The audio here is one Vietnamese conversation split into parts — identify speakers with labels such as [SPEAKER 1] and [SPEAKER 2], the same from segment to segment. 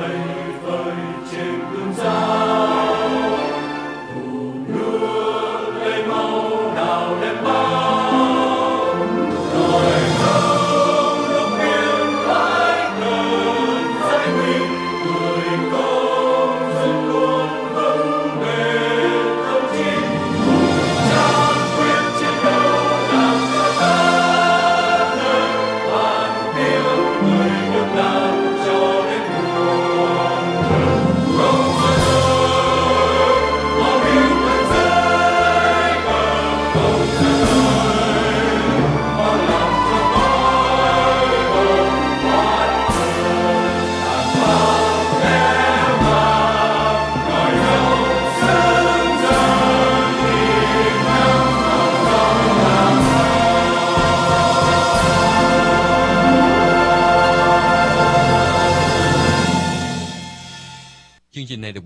[SPEAKER 1] Bye.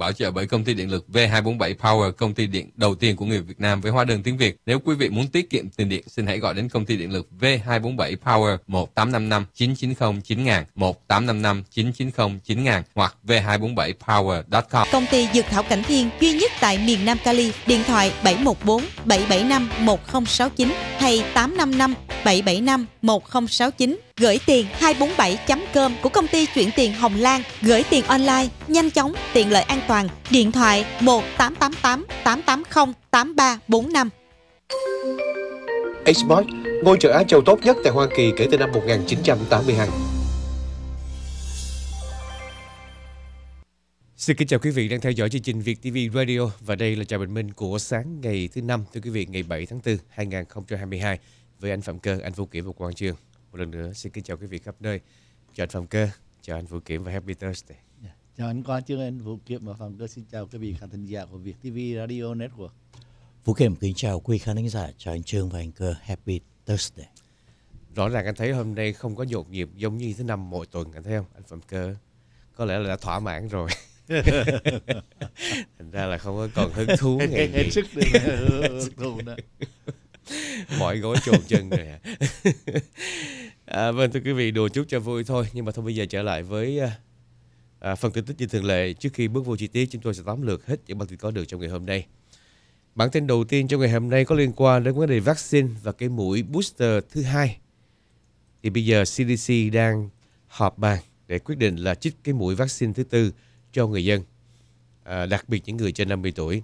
[SPEAKER 1] bảo trợ bởi công ty điện lực V247 Power, công ty điện đầu tiên của người Việt Nam với hóa đơn tiếng Việt. Nếu quý vị muốn tiết kiệm tiền điện, xin hãy gọi đến công ty điện lực V247 Power 1855 990 9000 1855 990 9000 hoặc v247power.com. Công ty
[SPEAKER 2] Dược thảo Cảnh Thiên duy nhất tại miền Nam Cali, điện thoại 714 775 1069 hay 855 775 1069 gửi tiền 247.com của công ty chuyển tiền Hồng Lan, gửi tiền online, nhanh chóng, tiện lợi an toàn. Điện thoại 1888 880 8345.
[SPEAKER 1] Xbox, ngôi chợ Á Châu tốt nhất tại Hoa Kỳ kể từ năm 1982. Xin kính chào quý vị đang theo dõi chương trình Việt TV Radio và đây là chào bình minh của sáng ngày thứ năm thưa quý vị ngày 7 tháng 4 2022 với anh Phạm Cơ, anh Vũ Kỷ và Quang Trường. Một lần nữa xin kính chào quý vị khắp nơi. Chào anh Phạm Cơ, chào anh Vũ Kiểm và Happy Thursday. Yeah. Dạ,
[SPEAKER 3] chào anh Quang Trương, anh Vũ Kiểm và Phạm Cơ xin chào quý vị khán thính giả của Việt TV Radio Network.
[SPEAKER 2] Vũ Kiểm kính chào quý khán thính giả, chào anh Trương và anh Cơ. Happy Thursday.
[SPEAKER 1] Rõ ràng anh thấy hôm nay không có nhộn nhịp giống như thứ năm mỗi tuần, anh thấy không? Anh Phạm Cơ có lẽ là đã thỏa mãn rồi. thành ra là không có còn hứng thú ngày hết, hết sức hưởng thụ mọi gối trồn chân rồi hả à, vâng thưa quý vị đùa chút cho vui thôi nhưng mà thôi bây giờ trở lại với à, à, phần tin tức như thường lệ trước khi bước vô chi tiết chúng tôi sẽ tóm lược hết những bản tin có được trong ngày hôm nay bản tin đầu tiên trong ngày hôm nay có liên quan đến vấn đề vaccine và cái mũi booster thứ hai thì bây giờ CDC đang họp bàn để quyết định là chích cái mũi vaccine thứ tư cho người dân, à, đặc biệt những người trên 50 tuổi.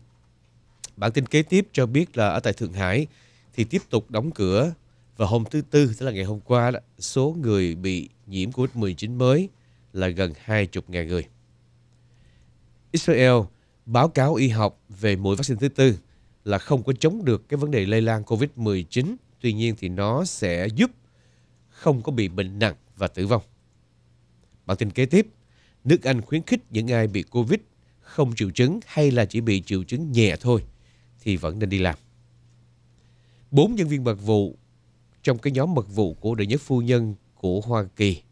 [SPEAKER 1] Bản tin kế tiếp cho biết là ở tại Thượng Hải, thì tiếp tục đóng cửa và hôm thứ Tư, tức là ngày hôm qua, đó, số người bị nhiễm COVID-19 mới là gần 20.000 người. Israel báo cáo y học về mũi vaccine thứ tư là không có chống được cái vấn đề lây lan COVID-19. Tuy nhiên thì nó sẽ giúp không có bị bệnh nặng và tử vong. Bản tin kế tiếp, nước Anh khuyến khích những ai bị COVID không triệu chứng hay là chỉ bị triệu chứng nhẹ thôi thì vẫn nên đi làm bốn nhân viên mật vụ trong cái nhóm mật vụ của đệ nhất phu nhân của Hoa Kỳ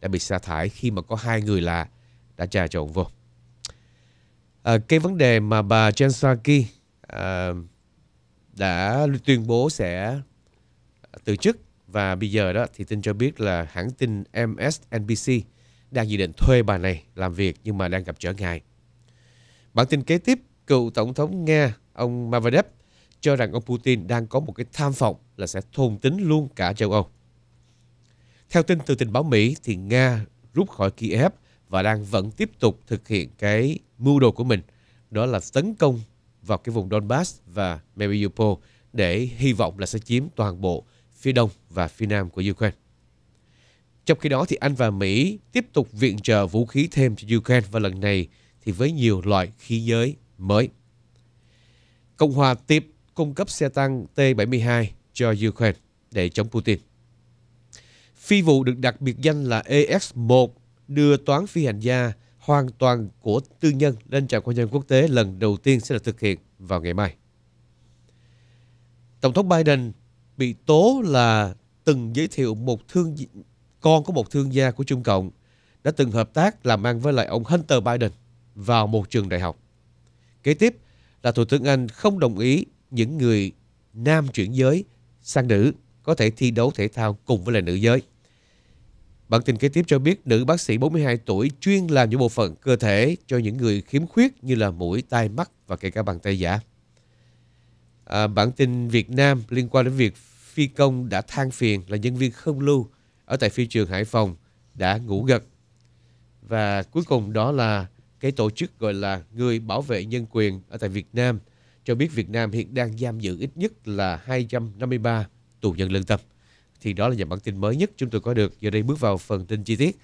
[SPEAKER 1] đã bị sa thải khi mà có hai người là đã trà trộn vô. À, cái vấn đề mà bà Jen Psaki à, đã tuyên bố sẽ từ chức và bây giờ đó thì tin cho biết là hãng tin MSNBC đang dự định thuê bà này làm việc nhưng mà đang gặp trở ngại. Bản tin kế tiếp, cựu tổng thống Nga ông Medvedev cho rằng ông Putin đang có một cái tham vọng là sẽ thôn tính luôn cả châu Âu. Theo tin từ tình báo Mỹ thì Nga rút khỏi Kiev và đang vẫn tiếp tục thực hiện cái mưu đồ của mình đó là tấn công vào cái vùng Donbass và Mariupol để hy vọng là sẽ chiếm toàn bộ phía đông và phía nam của Ukraine. Trong khi đó thì Anh và Mỹ tiếp tục viện trợ vũ khí thêm cho Ukraine và lần này thì với nhiều loại khí giới mới. Cộng hòa tiếp cung cấp xe tăng T-72 cho Ukraine để chống Putin. Phi vụ được đặt biệt danh là EX-1 đưa toán phi hành gia hoàn toàn của tư nhân lên trạm quan nhân quốc tế lần đầu tiên sẽ được thực hiện vào ngày mai. Tổng thống Biden bị tố là từng giới thiệu một thương con của một thương gia của Trung Cộng đã từng hợp tác làm ăn với lại ông Hunter Biden vào một trường đại học. Kế tiếp là Thủ tướng Anh không đồng ý những người nam chuyển giới sang nữ có thể thi đấu thể thao cùng với là nữ giới. Bản tin kế tiếp cho biết nữ bác sĩ 42 tuổi chuyên làm những bộ phận cơ thể cho những người khiếm khuyết như là mũi, tai, mắt và kể cả bàn tay giả. À, bản tin Việt Nam liên quan đến việc phi công đã than phiền là nhân viên không lưu ở tại phi trường Hải Phòng đã ngủ gật. Và cuối cùng đó là cái tổ chức gọi là Người Bảo vệ Nhân quyền ở tại Việt Nam – cho biết Việt Nam hiện đang giam giữ ít nhất là 253 tù nhân lương tâm. Thì đó là dòng bản tin mới nhất chúng tôi có được. Giờ đây bước vào phần tin chi tiết.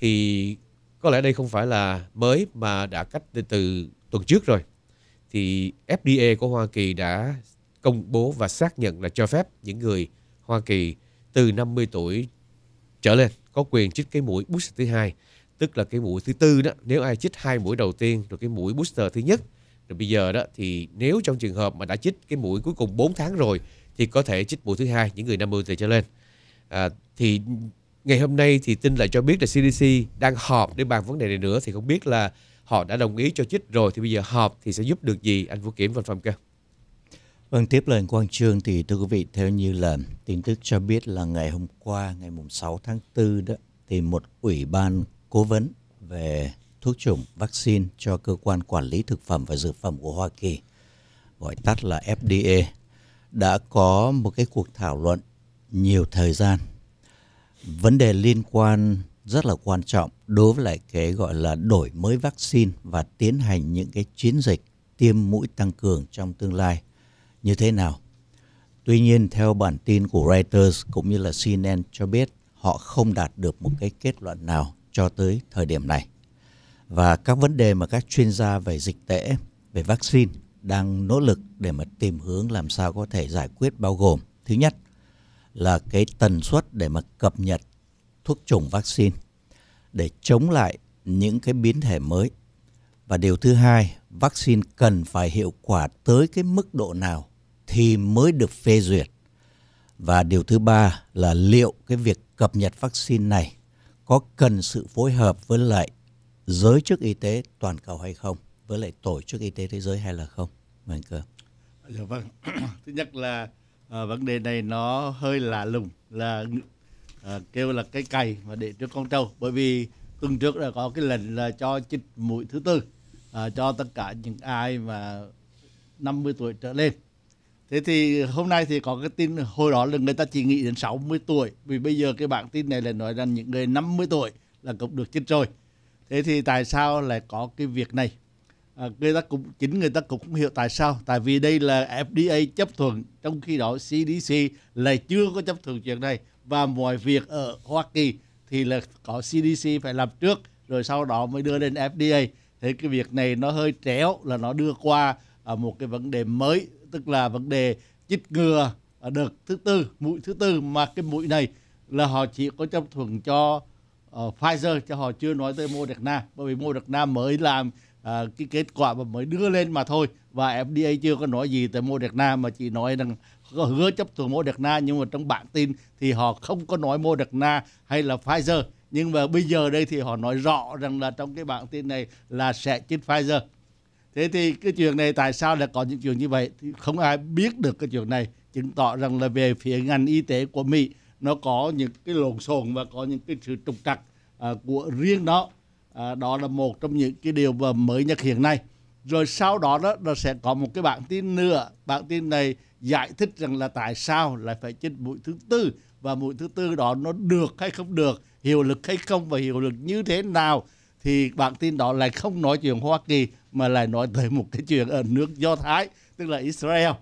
[SPEAKER 1] Thì có lẽ đây không phải là mới mà đã cách từ tuần trước rồi. Thì FDA của Hoa Kỳ đã công bố và xác nhận là cho phép những người Hoa Kỳ từ 50 tuổi trở lên có quyền chích cái mũi booster thứ hai tức là cái mũi thứ tư đó nếu ai chích hai mũi đầu tiên rồi cái mũi booster thứ nhất rồi bây giờ đó thì nếu trong trường hợp mà đã chích cái mũi cuối cùng 4 tháng rồi thì có thể chích mũi thứ hai những người 50 tuổi trở lên à, thì ngày hôm nay thì tin lại cho biết là CDC đang họp để bàn vấn đề này nữa thì không biết là họ đã đồng ý cho chích rồi thì bây giờ họp thì sẽ giúp được gì anh Vũ Kiểm văn phòng cơ
[SPEAKER 2] Vâng, tiếp lời Quang Trương thì thưa quý vị, theo như là tin tức cho biết là ngày hôm qua, ngày 6 tháng 4 đó, thì một ủy ban cố vấn về thuốc chủng, vaccine cho Cơ quan Quản lý Thực phẩm và Dược phẩm của Hoa Kỳ, gọi tắt là FDA, đã có một cái cuộc thảo luận nhiều thời gian. Vấn đề liên quan rất là quan trọng đối với lại cái gọi là đổi mới vaccine và tiến hành những cái chiến dịch tiêm mũi tăng cường trong tương lai như thế nào. Tuy nhiên, theo bản tin của Reuters cũng như là CNN cho biết họ không đạt được một cái kết luận nào cho tới thời điểm này và các vấn đề mà các chuyên gia về dịch tễ, về vaccine đang nỗ lực để mà tìm hướng làm sao có thể giải quyết bao gồm thứ nhất là cái tần suất để mà cập nhật thuốc chủng vaccine để chống lại những cái biến thể mới và điều thứ hai vaccine cần phải hiệu quả tới cái mức độ nào thì mới được phê duyệt và điều thứ ba là liệu cái việc cập nhật vaccine này có cần sự phối hợp với lại giới chức y tế toàn cầu hay không với lại tổ chức y tế thế giới hay là không Mạnh Cường
[SPEAKER 3] dạ vâng thứ nhất là à, vấn đề này nó hơi lạ lùng là à, kêu là cái cày mà để trước con trâu bởi vì tuần trước đã có cái lệnh là cho chích mũi thứ tư à, cho tất cả những ai mà 50 tuổi trở lên thế thì hôm nay thì có cái tin hồi đó là người ta chỉ nghĩ đến 60 tuổi vì bây giờ cái bản tin này là nói rằng những người 50 tuổi là cũng được chích rồi thế thì tại sao lại có cái việc này à, người ta cũng chính người ta cũng không hiểu tại sao tại vì đây là FDA chấp thuận trong khi đó CDC lại chưa có chấp thuận chuyện này và mọi việc ở Hoa Kỳ thì là có CDC phải làm trước rồi sau đó mới đưa lên FDA thế cái việc này nó hơi tréo là nó đưa qua à, một cái vấn đề mới tức là vấn đề chích ngừa ở à, đợt thứ tư mũi thứ tư mà cái mũi này là họ chỉ có chấp thuận cho uh, Pfizer cho họ chưa nói tới Moderna bởi vì Moderna mới làm uh, cái kết quả và mới đưa lên mà thôi và FDA chưa có nói gì tới Moderna mà chỉ nói rằng có hứa chấp thuận Moderna nhưng mà trong bản tin thì họ không có nói Moderna hay là Pfizer nhưng mà bây giờ đây thì họ nói rõ rằng là trong cái bản tin này là sẽ chích Pfizer thế thì cái chuyện này tại sao lại có những chuyện như vậy thì không ai biết được cái chuyện này chứng tỏ rằng là về phía ngành y tế của Mỹ nó có những cái lộn xộn và có những cái sự trục trặc à, của riêng nó, à, đó là một trong những cái điều mà mới nhất hiện nay rồi sau đó đó nó sẽ có một cái bản tin nữa bản tin này giải thích rằng là tại sao lại phải chết mũi thứ tư và mũi thứ tư đó nó được hay không được hiệu lực hay không và hiệu lực như thế nào thì bản tin đó lại không nói chuyện Hoa Kỳ mà lại nói tới một cái chuyện ở nước Do Thái tức là Israel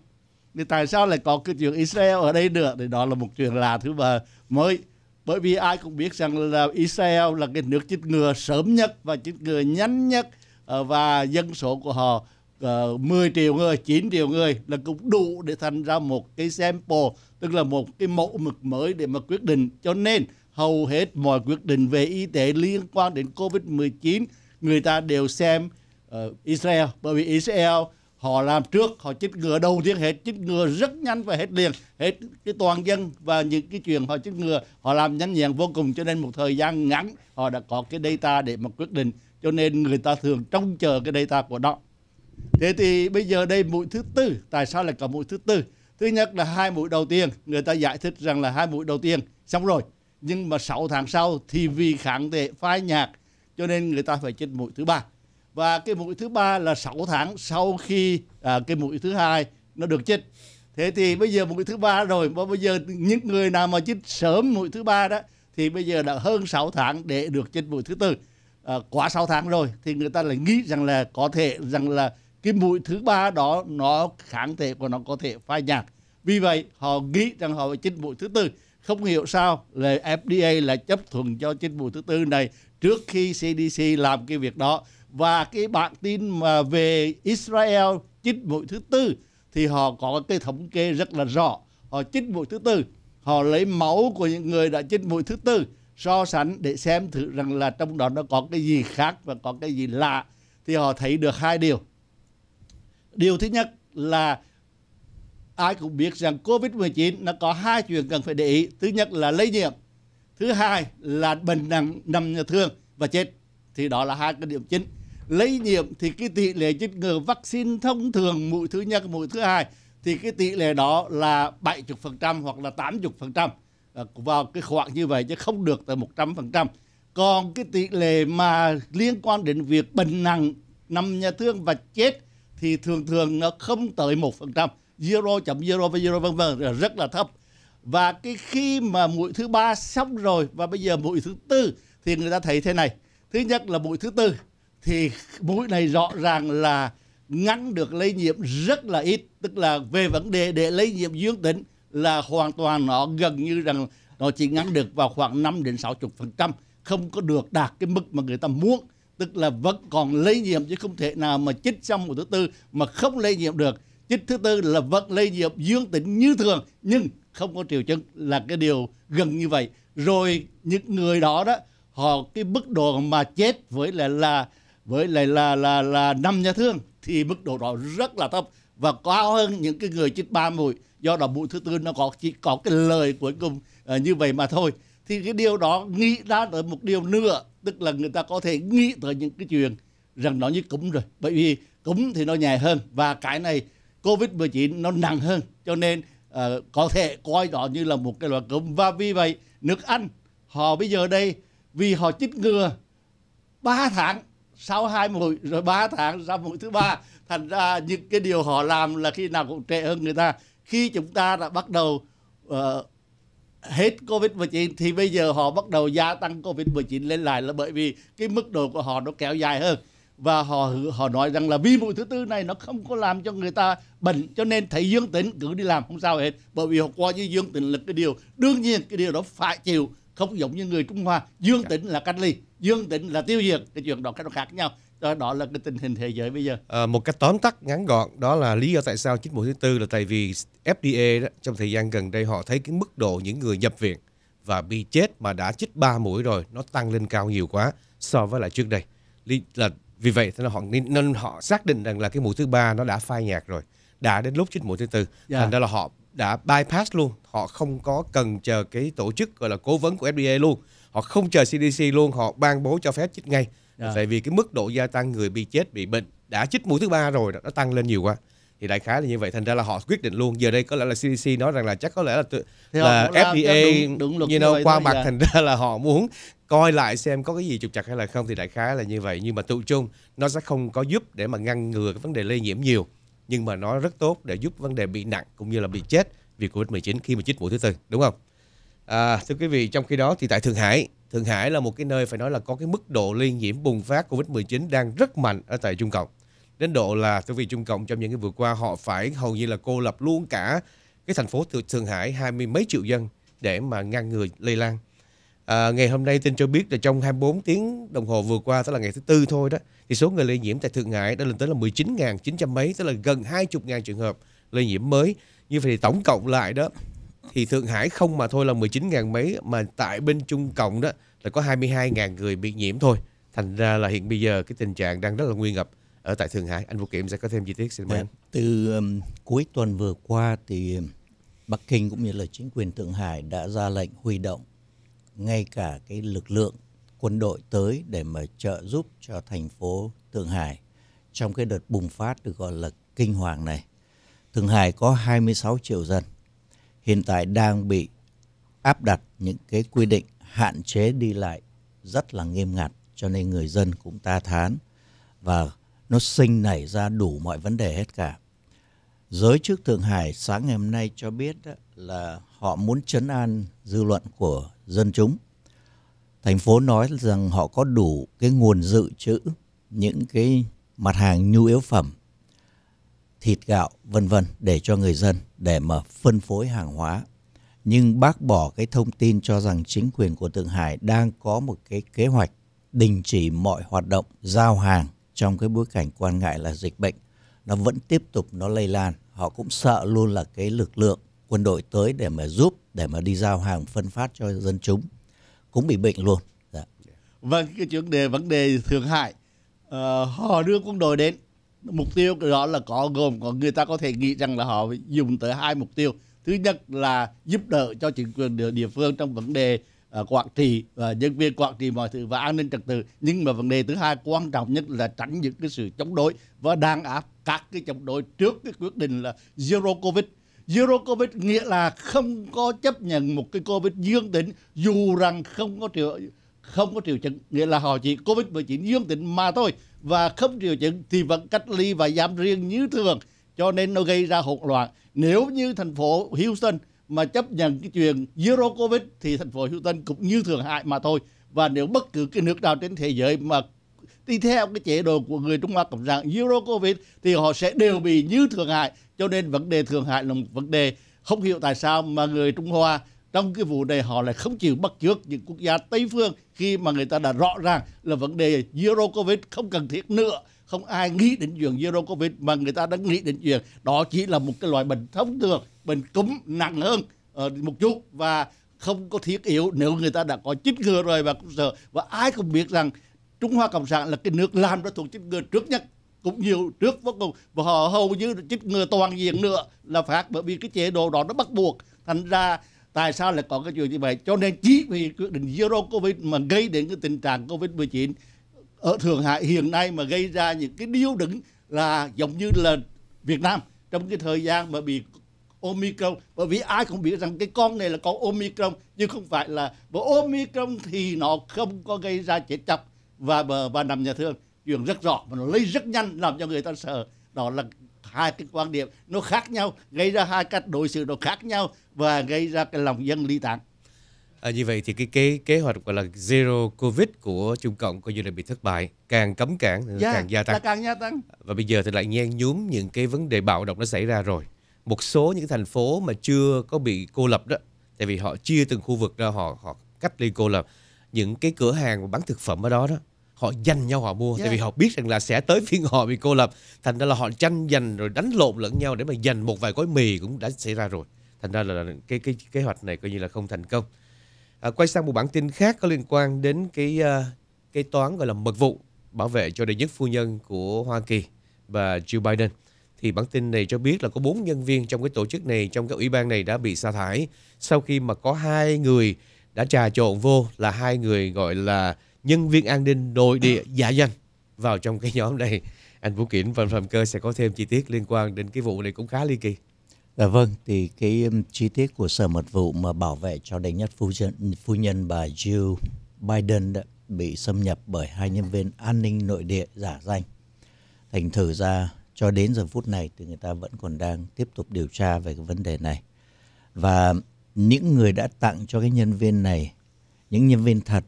[SPEAKER 3] thì tại sao lại có cái chuyện Israel ở đây nữa thì đó là một chuyện lạ thứ mà mới bởi vì ai cũng biết rằng là Israel là cái nước chích ngừa sớm nhất và chích ngừa nhanh nhất ờ, và dân số của họ uh, ờ, 10 triệu người, 9 triệu người là cũng đủ để thành ra một cái sample, tức là một cái mẫu mực mới để mà quyết định. Cho nên hầu hết mọi quyết định về y tế liên quan đến COVID-19 người ta đều xem uh, Israel bởi vì Israel họ làm trước họ chích ngừa đầu tiên hết chích ngừa rất nhanh và hết liền hết cái toàn dân và những cái chuyện họ chích ngừa họ làm nhanh nhẹn vô cùng cho nên một thời gian ngắn họ đã có cái data để mà quyết định cho nên người ta thường trông chờ cái data của đó thế thì bây giờ đây mũi thứ tư tại sao lại có mũi thứ tư thứ nhất là hai mũi đầu tiên người ta giải thích rằng là hai mũi đầu tiên xong rồi nhưng mà 6 tháng sau thì vì kháng thể phai nhạt cho nên người ta phải chích mũi thứ ba và cái mũi thứ ba là 6 tháng sau khi à, cái mũi thứ hai nó được chích thế thì bây giờ mũi thứ ba rồi mà bây giờ những người nào mà chích sớm mũi thứ ba đó thì bây giờ đã hơn 6 tháng để được chích mũi thứ tư à, quá 6 tháng rồi thì người ta lại nghĩ rằng là có thể rằng là cái mũi thứ ba đó nó kháng thể của nó có thể phai nhạt vì vậy họ nghĩ rằng họ phải chích mũi thứ tư không hiểu sao là FDA là chấp thuận cho chích mũi thứ tư này trước khi CDC làm cái việc đó và cái bản tin mà về Israel chích mũi thứ tư thì họ có cái thống kê rất là rõ họ chích mũi thứ tư họ lấy máu của những người đã chích mũi thứ tư so sánh để xem thử rằng là trong đó nó có cái gì khác và có cái gì lạ thì họ thấy được hai điều điều thứ nhất là ai cũng biết rằng Covid-19 nó có hai chuyện cần phải để ý. Thứ nhất là lây nhiễm. Thứ hai là bệnh nặng nằm nhà thương và chết. Thì đó là hai cái điểm chính lây nhiễm thì cái tỷ lệ chích ngừa vaccine thông thường mũi thứ nhất mũi thứ hai thì cái tỷ lệ đó là 70% hoặc là 80% ờ, vào cái khoảng như vậy chứ không được tới 100%. Còn cái tỷ lệ mà liên quan đến việc bệnh nặng nằm nhà thương và chết thì thường thường nó không tới 1%, 0.0 và 0 vân vân rất là thấp. Và cái khi mà mũi thứ ba xong rồi và bây giờ mũi thứ tư thì người ta thấy thế này. Thứ nhất là mũi thứ tư thì mũi này rõ ràng là ngăn được lây nhiễm rất là ít tức là về vấn đề để lây nhiễm dương tính là hoàn toàn nó gần như rằng nó chỉ ngăn được vào khoảng 5 đến 60 phần trăm không có được đạt cái mức mà người ta muốn tức là vẫn còn lây nhiễm chứ không thể nào mà chích xong một thứ tư mà không lây nhiễm được chích thứ tư là vẫn lây nhiễm dương tính như thường nhưng không có triệu chứng là cái điều gần như vậy rồi những người đó đó họ cái mức độ mà chết với lại là, là với lại là là là năm nhà thương thì mức độ đó rất là thấp và cao hơn những cái người chích ba mũi do đó mũi thứ tư nó có chỉ có cái lời cuối cùng uh, như vậy mà thôi thì cái điều đó nghĩ ra tới một điều nữa tức là người ta có thể nghĩ tới những cái chuyện rằng nó như cúng rồi bởi vì cúng thì nó nhẹ hơn và cái này covid 19 nó nặng hơn cho nên uh, có thể coi đó như là một cái loại cúng và vì vậy nước anh họ bây giờ đây vì họ chích ngừa 3 tháng sau mũi rồi ba tháng ra mũi thứ ba thành ra những cái điều họ làm là khi nào cũng trẻ hơn người ta khi chúng ta đã bắt đầu uh, hết Covid-19 thì bây giờ họ bắt đầu gia tăng Covid-19 lên lại là bởi vì cái mức độ của họ nó kéo dài hơn và họ họ nói rằng là vi mũi thứ tư này nó không có làm cho người ta bệnh cho nên thấy dương tính cứ đi làm không sao hết bởi vì họ qua như dương tính là cái điều đương nhiên cái điều đó phải chịu không giống như người Trung Hoa dương dạ. tính là cách ly dương tịnh là tiêu diệt cái chuyện đó cái nó khác nhau đó, đó là cái tình hình thế giới bây giờ
[SPEAKER 1] à, một cái tóm tắt ngắn gọn đó là lý do tại sao chính phủ thứ tư là tại vì FDA đó, trong thời gian gần đây họ thấy cái mức độ những người nhập viện và bị chết mà đã chích ba mũi rồi nó tăng lên cao nhiều quá so với lại trước đây lý là vì vậy nên họ nên họ xác định rằng là cái mũi thứ ba nó đã phai nhạt rồi đã đến lúc chích mũi thứ tư yeah. Dạ. thành ra là họ đã bypass luôn họ không có cần chờ cái tổ chức gọi là cố vấn của FDA luôn họ không chờ CDC luôn họ ban bố cho phép chích ngay à. tại vì cái mức độ gia tăng người bị chết bị bệnh đã chích mũi thứ ba rồi nó tăng lên nhiều quá thì đại khái là như vậy thành ra là họ quyết định luôn giờ đây có lẽ là CDC nói rằng là chắc có lẽ là tự, là FDA đúng, đúng luật you qua mặt dạ. thành ra là họ muốn coi lại xem có cái gì trục chặt hay là không thì đại khái là như vậy nhưng mà tự chung nó sẽ không có giúp để mà ngăn ngừa cái vấn đề lây nhiễm nhiều nhưng mà nó rất tốt để giúp vấn đề bị nặng cũng như là bị chết vì covid 19 khi mà chích mũi thứ tư đúng không À, thưa quý vị, trong khi đó thì tại Thượng Hải, Thượng Hải là một cái nơi phải nói là có cái mức độ lây nhiễm bùng phát Covid-19 đang rất mạnh ở tại Trung Cộng. Đến độ là thưa quý vị Trung Cộng trong những cái vừa qua họ phải hầu như là cô lập luôn cả cái thành phố Thượng Hải hai mươi mấy triệu dân để mà ngăn người lây lan. À, ngày hôm nay tin cho biết là trong 24 tiếng đồng hồ vừa qua tức là ngày thứ tư thôi đó thì số người lây nhiễm tại Thượng Hải đã lên tới là 19.900 mấy tức là gần 20.000 trường hợp lây nhiễm mới. Như vậy thì tổng cộng lại đó thì Thượng Hải không mà thôi là 19.000 mấy mà tại bên Trung Cộng đó là có 22.000 người bị nhiễm thôi. Thành ra là hiện bây giờ cái tình trạng đang rất là nguy ngập ở tại Thượng Hải. Anh Vũ Kiệm sẽ có thêm chi tiết xin mời dạ,
[SPEAKER 2] Từ um, cuối tuần vừa qua thì Bắc Kinh cũng như là chính quyền Thượng Hải đã ra lệnh huy động ngay cả cái lực lượng quân đội tới để mà trợ giúp cho thành phố Thượng Hải trong cái đợt bùng phát được gọi là kinh hoàng này. Thượng Hải có 26 triệu dân hiện tại đang bị áp đặt những cái quy định hạn chế đi lại rất là nghiêm ngặt cho nên người dân cũng ta thán và nó sinh nảy ra đủ mọi vấn đề hết cả. Giới chức Thượng Hải sáng ngày hôm nay cho biết là họ muốn chấn an dư luận của dân chúng. Thành phố nói rằng họ có đủ cái nguồn dự trữ những cái mặt hàng nhu yếu phẩm thịt gạo vân vân để cho người dân để mà phân phối hàng hóa nhưng bác bỏ cái thông tin cho rằng chính quyền của Thượng Hải đang có một cái kế hoạch đình chỉ mọi hoạt động giao hàng trong cái bối cảnh quan ngại là dịch bệnh nó vẫn tiếp tục nó lây lan họ cũng sợ luôn là cái lực lượng quân đội tới để mà giúp để mà đi giao hàng phân phát cho dân chúng cũng bị bệnh luôn dạ.
[SPEAKER 3] vâng cái vấn đề vấn đề thượng hải uh, họ đưa quân đội đến mục tiêu đó là có gồm có người ta có thể nghĩ rằng là họ dùng tới hai mục tiêu thứ nhất là giúp đỡ cho chính quyền địa phương trong vấn đề uh, quản trị và ờ, uh, nhân viên quản trị mọi thứ và an ninh trật tự nhưng mà vấn đề thứ hai quan trọng nhất là tránh những cái sự chống đối và đàn áp các cái chống đối trước cái quyết định là zero covid Zero Covid nghĩa là không có chấp nhận một cái Covid dương tính dù rằng không có triệu không có triệu chứng nghĩa là họ chỉ Covid chỉ dương tính mà thôi và không triệu chứng thì vẫn cách ly và giam riêng như thường cho nên nó gây ra hỗn loạn nếu như thành phố Houston mà chấp nhận cái chuyện zero covid thì thành phố Houston cũng như thường hại mà thôi và nếu bất cứ cái nước nào trên thế giới mà đi theo cái chế độ của người Trung Hoa Cộng sản zero Covid thì họ sẽ đều bị như thường hại cho nên vấn đề thường hại là một vấn đề không hiểu tại sao mà người Trung Hoa trong cái vụ này họ lại không chịu bắt trước những quốc gia Tây phương khi mà người ta đã rõ ràng là vấn đề Zero Covid không cần thiết nữa không ai nghĩ đến chuyện Zero Covid mà người ta đã nghĩ đến chuyện đó chỉ là một cái loại bệnh thông thường bệnh cúm nặng hơn ờ, một chút và không có thiết yếu nếu người ta đã có chích ngừa rồi và cũng sợ và ai cũng biết rằng Trung Hoa Cộng sản là cái nước làm ra thuộc chích ngừa trước nhất cũng nhiều trước vô cùng và họ hầu như chích ngừa toàn diện nữa là phạt bởi vì cái chế độ đó nó bắt buộc thành ra tại sao lại có cái chuyện như vậy cho nên chỉ vì quyết định zero covid mà gây đến cái tình trạng covid 19 ở thượng hải hiện nay mà gây ra những cái điều đứng là giống như là việt nam trong cái thời gian mà bị Omicron bởi vì ai cũng biết rằng cái con này là con Omicron nhưng không phải là và Omicron thì nó không có gây ra chết chóc và và nằm nhà thương chuyện rất rõ mà nó lây rất nhanh làm cho người ta sợ đó là hai cái quan điểm nó khác nhau gây ra hai cách đối xử nó khác nhau và gây ra cái lòng dân ly tán
[SPEAKER 1] À, như vậy thì cái kế kế hoạch gọi là zero covid của Trung Cộng coi như là bị thất bại, càng cấm cản thì yeah, dạ, càng gia tăng. càng gia tăng. Và bây giờ thì lại nhen nhúm những cái vấn đề bạo động nó xảy ra rồi. Một số những thành phố mà chưa có bị cô lập đó, tại vì họ chia từng khu vực ra họ họ cách ly cô lập. Những cái cửa hàng bán thực phẩm ở đó đó họ giành nhau họ mua yeah. tại vì họ biết rằng là sẽ tới phiên họ bị cô lập thành ra là họ tranh giành rồi đánh lộn lẫn nhau để mà giành một vài gói mì cũng đã xảy ra rồi thành ra là cái cái kế hoạch này coi như là không thành công à, quay sang một bản tin khác có liên quan đến cái uh, à, cái toán gọi là mật vụ bảo vệ cho đệ nhất phu nhân của Hoa Kỳ và Joe Biden thì bản tin này cho biết là có bốn nhân viên trong cái tổ chức này trong cái ủy ban này đã bị sa thải sau khi mà có hai người đã trà trộn vô là hai người gọi là nhân viên an ninh nội địa giả danh vào trong cái nhóm này anh vũ Kiển và phạm cơ sẽ có thêm chi tiết liên quan đến cái vụ này cũng khá ly kỳ
[SPEAKER 2] Dạ vâng, thì cái um, chi tiết của sở mật vụ mà bảo vệ cho đánh nhất phu nhân, phu nhân bà Jill Biden đã bị xâm nhập bởi hai nhân viên an ninh nội địa giả danh. Thành thử ra cho đến giờ phút này thì người ta vẫn còn đang tiếp tục điều tra về cái vấn đề này. Và những người đã tặng cho cái nhân viên này, những nhân viên thật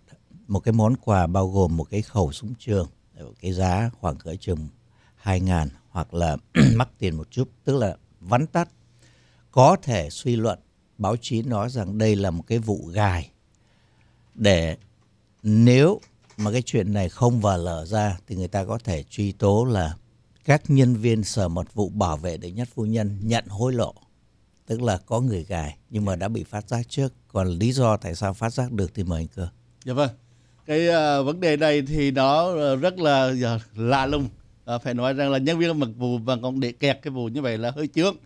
[SPEAKER 2] một cái món quà bao gồm một cái khẩu súng trường cái giá khoảng cỡ chừng 2 ngàn hoặc là mắc tiền một chút tức là vắn tắt có thể suy luận báo chí nói rằng đây là một cái vụ gài để nếu mà cái chuyện này không vờ lở ra thì người ta có thể truy tố là các nhân viên sở mật vụ bảo vệ đệ nhất phu nhân nhận hối lộ tức là có người gài nhưng mà đã bị phát giác trước còn lý do tại sao phát giác được thì mời anh cơ
[SPEAKER 3] dạ vâng cái uh, vấn đề này thì nó ờ, rất là uh, lạ lùng uh, phải nói rằng là nhân viên mật vụ và còn để kẹt cái vụ như vậy là hơi chướng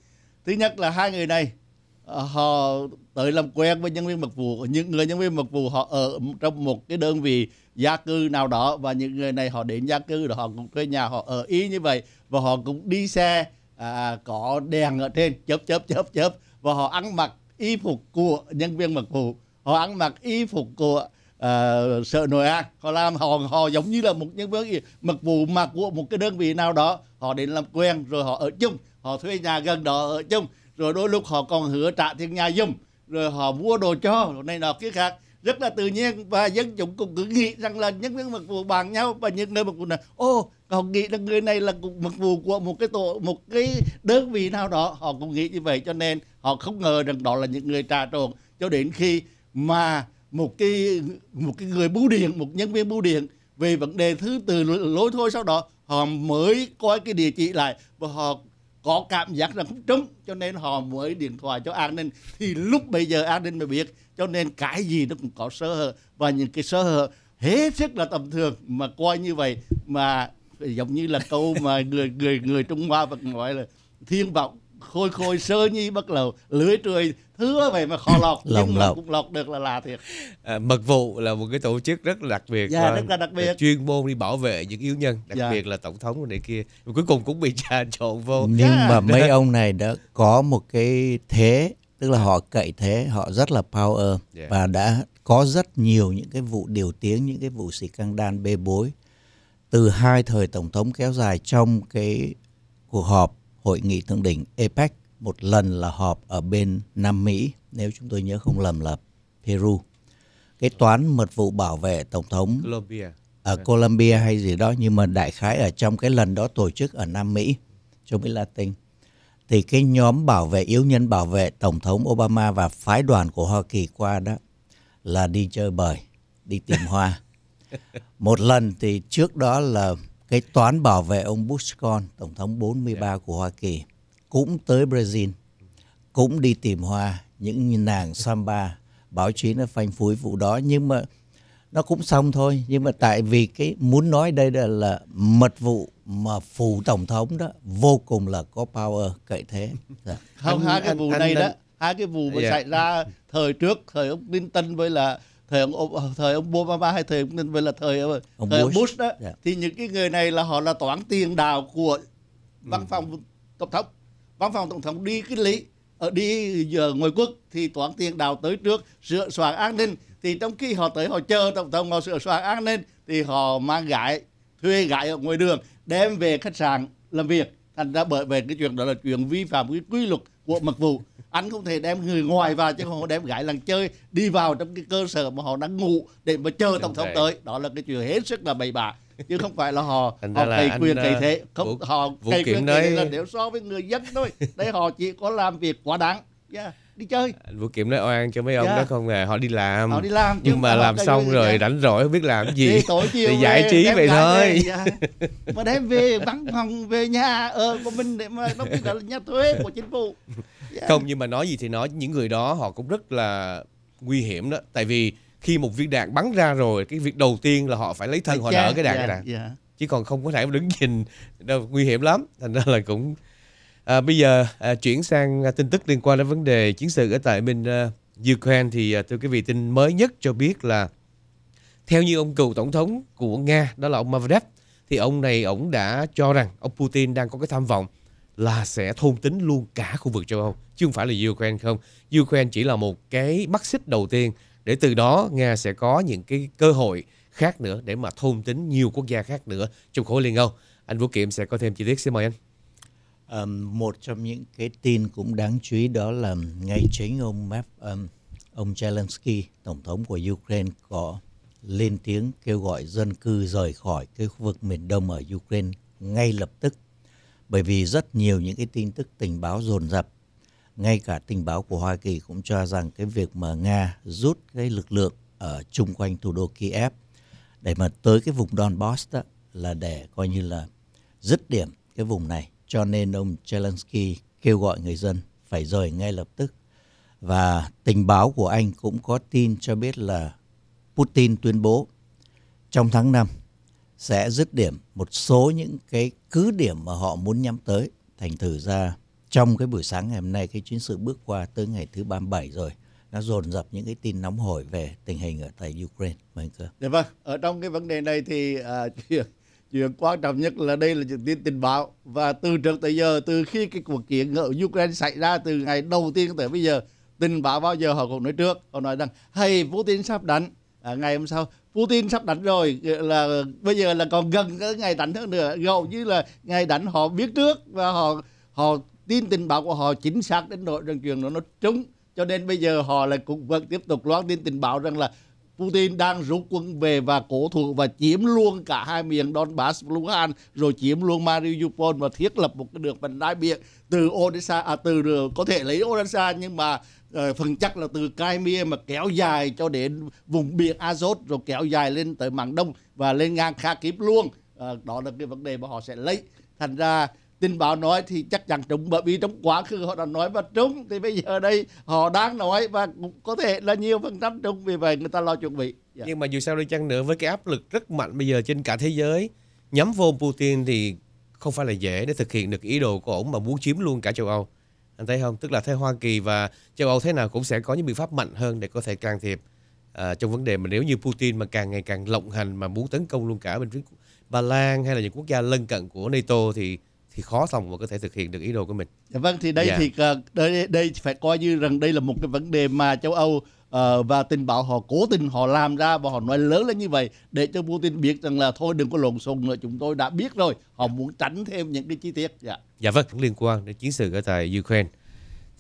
[SPEAKER 3] thứ nhất là hai người này uh, họ tới làm quen với nhân viên mật vụ những người nhân viên mật vụ họ ở trong một cái đơn vị gia cư nào đó và những người này họ đến gia cư rồi họ cũng thuê nhà họ ở y như vậy và họ cũng đi xe à, có đèn ở trên chớp chớp chớp chớp và họ ăn mặc y phục của nhân viên mật vụ họ ăn mặc y phục của uh, sợ nội an họ làm họ họ giống như là một nhân viên mặc vụ mặc của một cái đơn vị nào đó họ đến làm quen rồi họ ở chung họ thuê nhà gần đó ở chung rồi đôi lúc họ còn hứa trả tiền nhà dùm rồi họ mua đồ cho này nọ kia khác rất là tự nhiên và dân chúng cũng cứ nghĩ rằng là những viên mật vụ bằng nhau và những nơi mật vụ này ô họ nghĩ là người này là mật vụ của một cái tổ một cái đơn vị nào đó họ cũng nghĩ như vậy cho nên họ không ngờ rằng đó là những người trà trộn cho đến khi mà một cái một cái người bưu điện một nhân viên bưu điện về vấn đề thứ từ lối thôi sau đó họ mới coi cái địa chỉ lại và họ có cảm giác rằng không trúng cho nên họ mới điện thoại cho an ninh thì lúc bây giờ an ninh mới biết cho nên cái gì nó cũng có sơ hở và những cái sơ hở hết sức là tầm thường mà coi như vậy mà giống như là câu mà người người người Trung Hoa vẫn gọi là thiên vọng khôi khôi sơ nhi bất lầu lưới trời hứa vậy mà kho lọt Lòng nhưng lọc. mà cũng lọt được là là thiệt
[SPEAKER 1] à, mật vụ là một cái tổ chức rất đặc biệt dạ, và vâng. rất là đặc biệt chuyên môn đi bảo vệ những yếu nhân đặc dạ. biệt là tổng thống này kia và cuối cùng cũng bị trà trộn vô nhưng dạ. mà mấy ông
[SPEAKER 2] này đã có một cái thế tức là họ cậy thế họ rất là power yeah. Dạ. và đã có rất nhiều những cái vụ điều tiếng những cái vụ xì căng đan bê bối từ hai thời tổng thống kéo dài trong cái cuộc họp hội nghị thượng đỉnh APEC một lần là họp ở bên Nam Mỹ nếu chúng tôi nhớ không lầm là Peru cái toán mật vụ bảo vệ tổng thống Colombia ở Colombia hay gì đó nhưng mà đại khái ở trong cái lần đó tổ chức ở Nam Mỹ trong Mỹ Latin thì cái nhóm bảo vệ yếu nhân bảo vệ tổng thống Obama và phái đoàn của Hoa Kỳ qua đó là đi chơi bời đi tìm hoa một lần thì trước đó là cái toán bảo vệ ông Bush con tổng thống 43 yeah. của Hoa Kỳ cũng tới Brazil, cũng đi tìm hoa những nàng samba báo chí nó phanh phối vụ đó nhưng mà nó cũng xong thôi nhưng mà tại vì cái muốn nói đây là, là mật vụ mà phủ tổng thống đó vô cùng là có power cậy thế dạ. không hai
[SPEAKER 3] cái vụ anh, này anh, đó hai cái vụ mà yeah. Dạ. xảy ra thời trước thời ông Clinton với là thời ông thời ông Obama hay thời ông Clinton với là thời ờ, ông, thời Bush. Bush đó yeah. Dạ. thì những cái người này là họ là toán tiền đạo của ừ. văn phòng tổng thống văn phòng tổng thống đi cái lý ở ờ, đi giờ ngồi quốc thì toán tiền đào tới trước sửa soạn an ninh thì trong khi họ tới họ chờ tổng thống họ sửa soạn an ninh thì họ mang gái thuê gái ở ngoài đường đem về khách sạn làm việc thành ra bởi về cái chuyện đó là chuyện vi phạm cái quy luật của mật vụ anh không thể đem người ngoài vào chứ không đem gái làng chơi đi vào trong cái cơ sở mà họ đang ngủ để mà chờ tổng thống tới đó là cái chuyện hết sức là bậy bạ chứ không phải là họ Thành họ cày ờ, quyền cày thế không vũ, họ
[SPEAKER 1] vũ cày quyền đấy là nếu
[SPEAKER 3] so với người dân thôi đây họ chỉ có làm việc quá đáng yeah dạ, đi chơi
[SPEAKER 1] vũ kiểm nói oan cho mấy ông yeah. Dạ. đó không hề à. họ đi làm họ đi làm nhưng mà làm xong rồi vậy? rảnh rỗi không biết làm gì thì, tối chiều thì giải trí vậy thôi về, yeah. Dạ. mà
[SPEAKER 3] đem về vắng phòng về nhà ờ của mình để mà nó biết là nhà thuế của chính phủ
[SPEAKER 1] yeah. không nhưng mà nói gì thì nói những người đó họ cũng rất là nguy hiểm đó tại vì khi một viên đạn bắn ra rồi cái việc đầu tiên là họ phải lấy thân Đấy, họ yeah, đỡ cái đạn yeah, cái đạn yeah. chứ còn không có thể đứng nhìn đâu nguy hiểm lắm thành ra là cũng à, bây giờ à, chuyển sang à, tin tức liên quan đến vấn đề chiến sự ở tại bên à, Ukraine thì à, thưa quý vị tin mới nhất cho biết là theo như ông cựu tổng thống của Nga đó là ông Medvedev thì ông này ông đã cho rằng ông Putin đang có cái tham vọng là sẽ thôn tính luôn cả khu vực châu Âu chứ không phải là Ukraine không Ukraine chỉ là một cái mắt xích đầu tiên để từ đó Nga sẽ có những cái cơ hội khác nữa để mà thôn tính nhiều quốc gia khác nữa trong khối Liên Âu. Anh Vũ Kiệm sẽ có thêm chi tiết xin mời anh. Um, một trong những cái tin cũng đáng chú ý
[SPEAKER 2] đó là ngay chính ông Map, um, ông Zelensky, tổng thống của Ukraine có lên tiếng kêu gọi dân cư rời khỏi cái khu vực miền đông ở Ukraine ngay lập tức bởi vì rất nhiều những cái tin tức tình báo dồn dập ngay cả tình báo của Hoa Kỳ cũng cho rằng cái việc mà Nga rút cái lực lượng ở chung quanh thủ đô Kiev để mà tới cái vùng Donbass đó là để coi như là dứt điểm cái vùng này. Cho nên ông Zelensky kêu gọi người dân phải rời ngay lập tức. Và tình báo của Anh cũng có tin cho biết là Putin tuyên bố trong tháng 5 sẽ dứt điểm một số những cái cứ điểm mà họ muốn nhắm tới. Thành thử ra trong cái buổi sáng ngày hôm nay cái chuyến sự bước qua tới ngày thứ 37 rồi nó dồn dập những cái tin nóng hổi về tình hình ở tại Ukraine mời anh cơ.
[SPEAKER 3] Dạ vâng, ở trong cái vấn đề này thì à, chuyện, chuyện quan trọng nhất là đây là những tin tình báo và từ trước tới giờ từ khi cái cuộc kiện ở Ukraine xảy ra từ ngày đầu tiên tới bây giờ tình báo bao giờ họ cũng nói trước họ nói rằng hay Putin sắp đánh à, ngày hôm sau Putin sắp đánh rồi là bây giờ là còn gần cái ngày đánh hơn nữa gần như là ngày đánh họ biết trước và họ họ tin tình báo của họ chính xác đến nỗi rằng chuyện đó nó trúng cho nên bây giờ họ lại cũng vẫn tiếp tục loan tin tình báo rằng là Putin đang rút quân về và cổ thủ và chiếm luôn cả hai miền Donbass, Luhansk rồi chiếm luôn Mariupol và thiết lập một cái đường vành đai biển từ Odessa à từ ờ, có thể lấy Odessa nhưng mà ờ, phần chắc là từ Crimea mà kéo dài cho đến vùng biển Azov rồi kéo dài lên tới mảng đông và lên ngang Kharkiv luôn. Ờ, đó là cái vấn đề mà họ sẽ lấy. Thành ra tin báo nói thì chắc chắn trúng bởi vì trong quá khứ họ đã nói và trúng thì bây giờ đây họ đang nói và cũng có thể là nhiều phần trăm trúng vì vậy người ta lo chuẩn bị yeah. Dạ.
[SPEAKER 1] nhưng mà dù sao đi chăng nữa với cái áp lực rất mạnh bây giờ trên cả thế giới nhắm vô Putin thì không phải là dễ để thực hiện được ý đồ của ổng mà muốn chiếm luôn cả châu Âu anh thấy không tức là thế Hoa Kỳ và châu Âu thế nào cũng sẽ có những biện pháp mạnh hơn để có thể can thiệp à, trong vấn đề mà nếu như Putin mà càng ngày càng lộng hành mà muốn tấn công luôn cả bên phía Ba Lan hay là những quốc gia lân cận của NATO thì thì khó lòng mà có thể thực hiện được ý đồ của mình. dạ Vâng thì đây yeah. Dạ. thì
[SPEAKER 3] ờ, đây đây phải coi như rằng đây là một cái vấn đề mà châu Âu uh, và tình bảo họ cố tình họ làm ra và họ nói lớn lên như vậy để cho Putin biết rằng là thôi đừng có lộn xộn nữa chúng tôi đã biết rồi họ muốn tránh thêm những cái chi tiết. Dạ.
[SPEAKER 1] Dạ vâng liên quan đến chiến sự ở tại Ukraine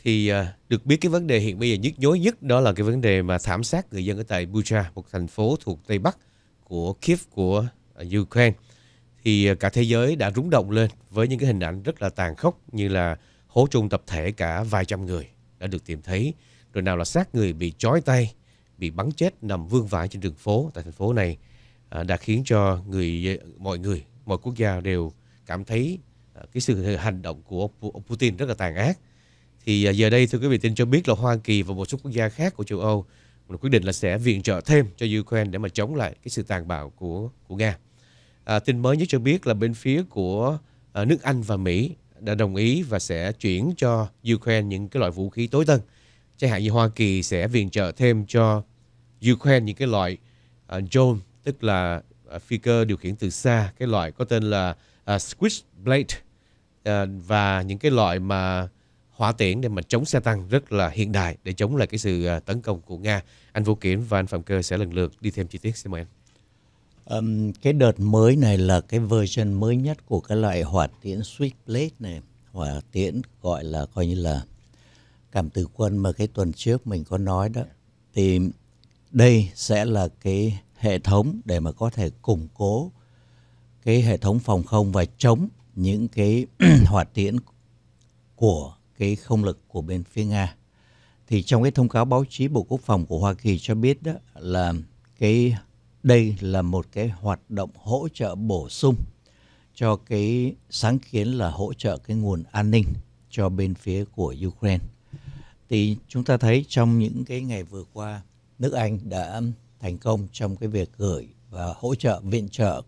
[SPEAKER 1] thì uh, được biết cái vấn đề hiện bây giờ nhức nhối nhất đó là cái vấn đề mà thảm sát người dân ở tại Bucha một thành phố thuộc tây bắc của Kiev của Ukraine thì à, cả thế giới đã rúng động lên với những cái hình ảnh rất là tàn khốc như là hố chôn tập thể cả vài trăm người đã được tìm thấy, rồi nào là xác người bị trói tay, bị bắn chết nằm vương vãi trên đường phố tại thành phố này à, đã khiến cho người mọi người, mọi quốc gia đều cảm thấy à, cái sự hành động của ông Putin rất là tàn ác. Thì giờ đây thưa quý vị tin cho biết là Hoa Kỳ và một số quốc gia khác của châu Âu quyết định là sẽ viện trợ thêm cho Ukraine để mà chống lại cái sự tàn bạo của của Nga. À, tin mới nhất cho biết là bên phía của à, nước Anh và Mỹ đã đồng ý và sẽ chuyển cho Ukraine những cái loại vũ khí tối tân. Chẳng hạn như Hoa Kỳ sẽ viện trợ thêm cho Ukraine những cái loại à, drone, tức là à, phi cơ điều khiển từ xa, cái loại có tên là à, Switchblade à, và những cái loại mà hỏa tiễn để mà chống xe tăng rất là hiện đại để chống lại cái sự à, tấn công của Nga. Anh Vũ Kiểm và anh Phạm Cơ sẽ lần lượt đi thêm chi tiết. Xin mời anh
[SPEAKER 2] um, cái đợt mới này là cái version mới nhất của cái loại hỏa tiễn sweet blade này hỏa tiễn gọi là coi như là cảm tử quân mà cái tuần trước mình có nói đó thì đây sẽ là cái hệ thống để mà có thể củng cố cái hệ thống phòng không và chống những cái hỏa tiễn của cái không lực của bên phía Nga. Thì trong cái thông cáo báo chí Bộ Quốc phòng của Hoa Kỳ cho biết đó là cái đây là một cái hoạt động hỗ trợ bổ sung cho cái sáng kiến là hỗ trợ cái nguồn an ninh cho bên phía của Ukraine. Thì chúng ta thấy trong những cái ngày vừa qua, nước Anh đã thành công trong cái việc gửi và hỗ trợ viện trợ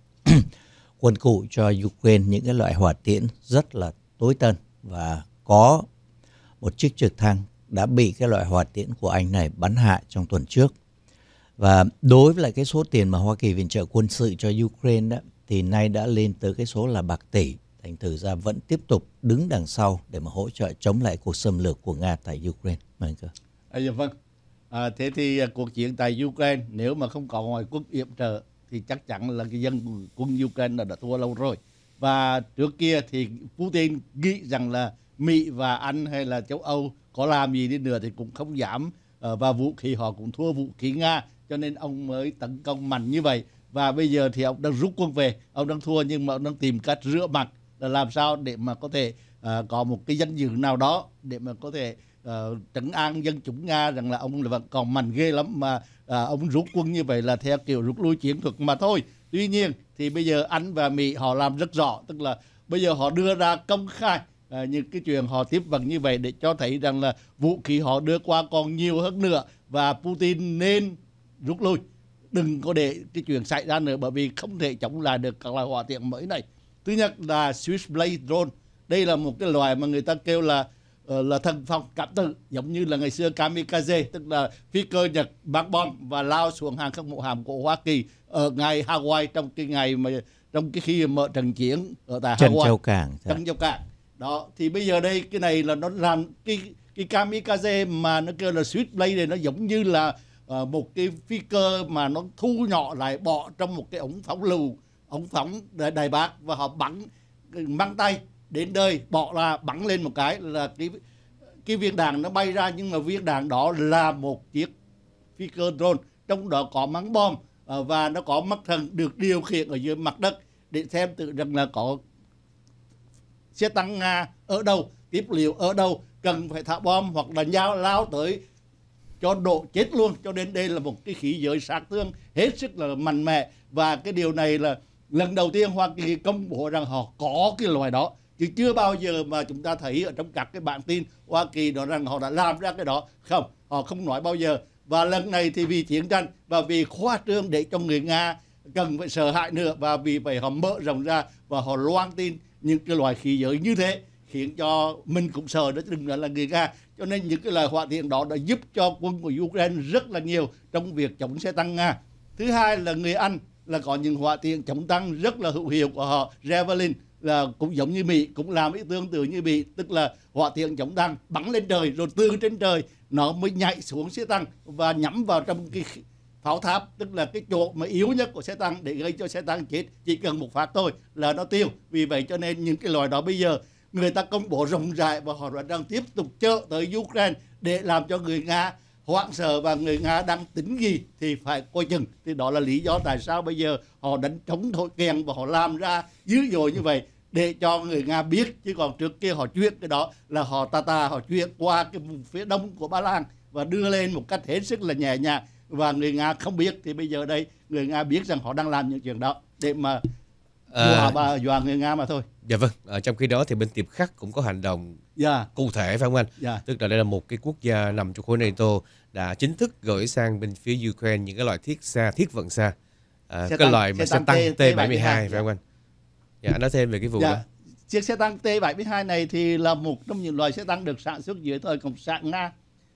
[SPEAKER 2] quân cụ cho Ukraine những cái loại hỏa tiễn rất là tối tân và có một chiếc trực thăng đã bị cái loại hỏa tiễn của anh này bắn hạ trong tuần trước và đối với lại cái số tiền mà Hoa Kỳ viện trợ quân sự cho Ukraine đó thì nay đã lên tới cái số là bạc tỷ thành thử ra vẫn tiếp tục đứng đằng sau để mà hỗ trợ chống lại cuộc xâm lược của Nga tại Ukraine. Mời cơ.
[SPEAKER 3] À, dạ vâng. À, thế thì à, cuộc chiến tại Ukraine nếu mà không có ngoại quốc yểm trợ thì chắc chắn là cái dân quân Ukraine đã, đã thua lâu rồi. Và trước kia thì Putin nghĩ rằng là Mỹ và Anh hay là châu Âu có làm gì đi nữa thì cũng không dám Ờ, và vũ khí họ cũng thua vũ khí Nga cho nên ông mới tấn công mạnh như vậy và bây giờ thì ông đang rút quân về ông đang thua nhưng mà ông đang tìm cách rửa mặt là làm sao để mà có thể uh, có một cái danh dự nào đó để mà có thể uh, trấn an dân chúng nga rằng là ông vẫn còn mạnh ghê lắm mà uh, ông rút quân như vậy là theo kiểu rút lui chiến thuật mà thôi tuy nhiên thì bây giờ anh và mỹ họ làm rất rõ tức là bây giờ họ đưa ra công khai à, ờ, những cái chuyện họ tiếp vận như vậy để cho thấy rằng là vũ khí họ đưa qua còn nhiều hơn nữa và Putin nên rút lui đừng có để cái chuyện xảy ra nữa bởi vì không thể chống lại được các loại hỏa tiễn mới này thứ nhất là switchblade drone đây là một cái loài mà người ta kêu là ờ, là thần phong cảm tử giống như là ngày xưa kamikaze tức là phi cơ nhật bắn bom và lao xuống hàng không mộ hàm của hoa kỳ ở ngày hawaii trong cái ngày mà trong cái khi mở trận chiến ở tại Trần hawaii Châu Cảng, dạ. Trần Châu Cảng đó thì bây giờ đây cái này là nó làm cái cái kamikaze mà nó kêu là sweet blade này nó giống như là uh, một cái phi cơ mà nó thu nhỏ lại bỏ trong một cái ống phóng lù ống phóng đài bạc và họ bắn ừ, mang tay đến nơi bỏ là bắn lên một cái là cái cái viên đạn nó bay ra nhưng mà viên đạn đó là một chiếc phi cơ drone trong đó có mắng bom ờ, và nó có mắt thần được điều khiển ở dưới mặt đất để xem tự rằng là có xe tăng Nga ở đâu, tiếp liệu ở đâu, cần phải thả bom hoặc là nhau lao tới cho độ chết luôn. Cho nên đây là một cái khí giới sát thương hết sức là mạnh mẽ và cái điều này là lần đầu tiên Hoa Kỳ công bố rằng họ có cái loại đó chứ chưa bao giờ mà chúng ta thấy ở trong các cái bản tin Hoa Kỳ nói rằng họ đã làm ra cái đó không họ không nói bao giờ và lần này thì vì chiến tranh và vì khoa trương để cho người Nga cần phải sợ hại nữa và vì vậy họ mở rộng ra và họ loan tin những cái loài khí giới như thế khiến cho mình cũng sợ đó đừng là, người Nga cho nên những cái lời hỏa tiện đó đã giúp cho quân của Ukraine rất là nhiều trong việc chống xe tăng Nga thứ hai là người Anh là có những hỏa tiện chống tăng rất là hữu hiệu của họ Javelin là cũng giống như Mỹ cũng làm ý tương tự như Mỹ tức là hỏa tiện chống tăng bắn lên trời rồi từ trên trời nó mới nhảy xuống xe tăng và nhắm vào trong cái pháo tháp tức là cái chỗ mà yếu nhất của xe tăng để gây cho xe tăng chết chỉ cần một phát thôi là nó tiêu vì vậy cho nên những cái loại đó bây giờ người ta công bố rộng rãi và họ đang tiếp tục chợ tới Ukraine để làm cho người Nga hoảng sợ và người Nga đang tính gì thì phải coi chừng thì đó là lý do tại sao bây giờ họ đánh trống thổi kèn và họ làm ra dữ dội như vậy để cho người Nga biết chứ còn trước kia họ chuyển cái đó là họ ta ta họ chuyển qua cái vùng phía đông của Ba Lan và đưa lên một cách hết sức là nhẹ nhàng và người nga không biết thì bây giờ đây người nga biết rằng họ đang làm những chuyện đó để mà
[SPEAKER 1] à, bà
[SPEAKER 3] dọa người nga mà thôi
[SPEAKER 1] dạ vâng à, trong khi đó thì bên tiệp khắc cũng có hành động yeah. Dạ. cụ thể phải không anh yeah. Dạ. tức là đây là một cái quốc gia nằm trong khối nato đã chính thức gửi sang bên phía ukraine những cái loại thiết xa thiết vận xa à, xe cái loại mà xe tăng t 72 phải dạ. không anh dạ anh nói thêm về cái vụ yeah. đó
[SPEAKER 3] chiếc xe tăng T-72 này thì là một trong những loại xe tăng được sản xuất dưới thời Cộng sản Nga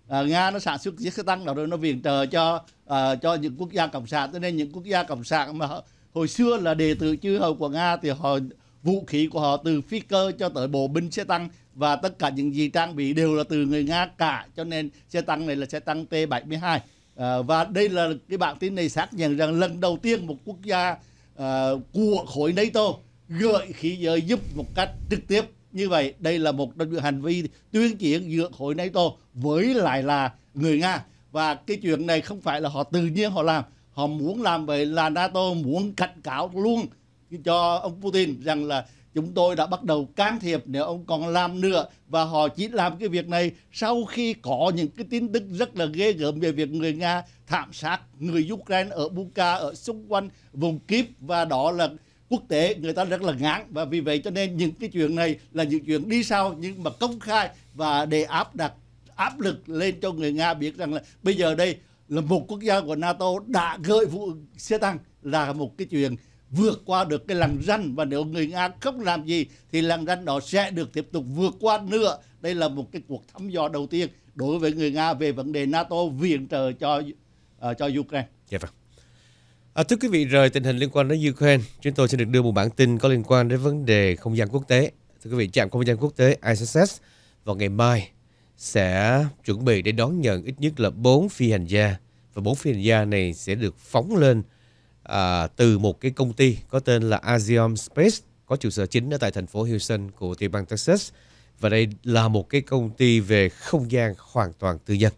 [SPEAKER 3] à, nga nó sản xuất xe tăng đó rồi nó viện trợ cho à, cho những quốc gia cộng sản cho nên những quốc gia cộng sản mà hồi xưa là đệ tử chư hầu của nga thì họ vũ khí của họ từ phi cơ cho tới bộ binh xe tăng và tất cả những gì trang bị đều là từ người nga cả cho nên xe tăng này là xe tăng t 72 à, ờ, và đây là cái bản tin này xác nhận rằng lần đầu tiên một quốc gia à, của khối nato gợi khí giới giúp một cách trực tiếp như vậy đây là một trong những hành vi tuyên chiến giữa khối NATO với lại là người Nga. Và cái chuyện này không phải là họ tự nhiên họ làm. Họ muốn làm vậy là NATO muốn cảnh cáo luôn cho ông Putin rằng là chúng tôi đã bắt đầu can thiệp nếu ông còn làm nữa và họ chỉ làm cái việc này sau khi có những cái tin tức rất là ghê gớm về việc người Nga thảm sát người Ukraine ở Buka ở xung quanh vùng Kiev và đó là quốc tế người ta rất là ngán và vì vậy cho nên những cái chuyện này là những chuyện đi sau nhưng mà công khai và để áp đặt áp lực lên cho người Nga biết rằng là bây giờ đây là một quốc gia của NATO đã gợi vụ xe tăng là một cái chuyện vượt qua được cái lằn ranh và nếu người Nga không làm gì thì lằn ranh đó sẽ được tiếp tục vượt qua nữa. Đây là một cái cuộc thăm dò đầu tiên đối với người Nga về vấn đề NATO viện trợ cho uh, cho Ukraine.
[SPEAKER 1] Dạ vâng. À, thưa quý vị, rời tình hình liên quan đến Ukraine, chúng tôi sẽ được đưa một bản tin có liên quan đến vấn đề không gian quốc tế. Thưa quý vị, trạm không gian quốc tế ISS vào ngày mai sẽ chuẩn bị để đón nhận ít nhất là 4 phi hành gia và 4 phi hành gia này sẽ được phóng lên à, từ một cái công ty có tên là Axiom Space có trụ sở chính ở tại thành phố Houston của tiểu bang Texas và đây là một cái công ty về không gian hoàn toàn tư nhân.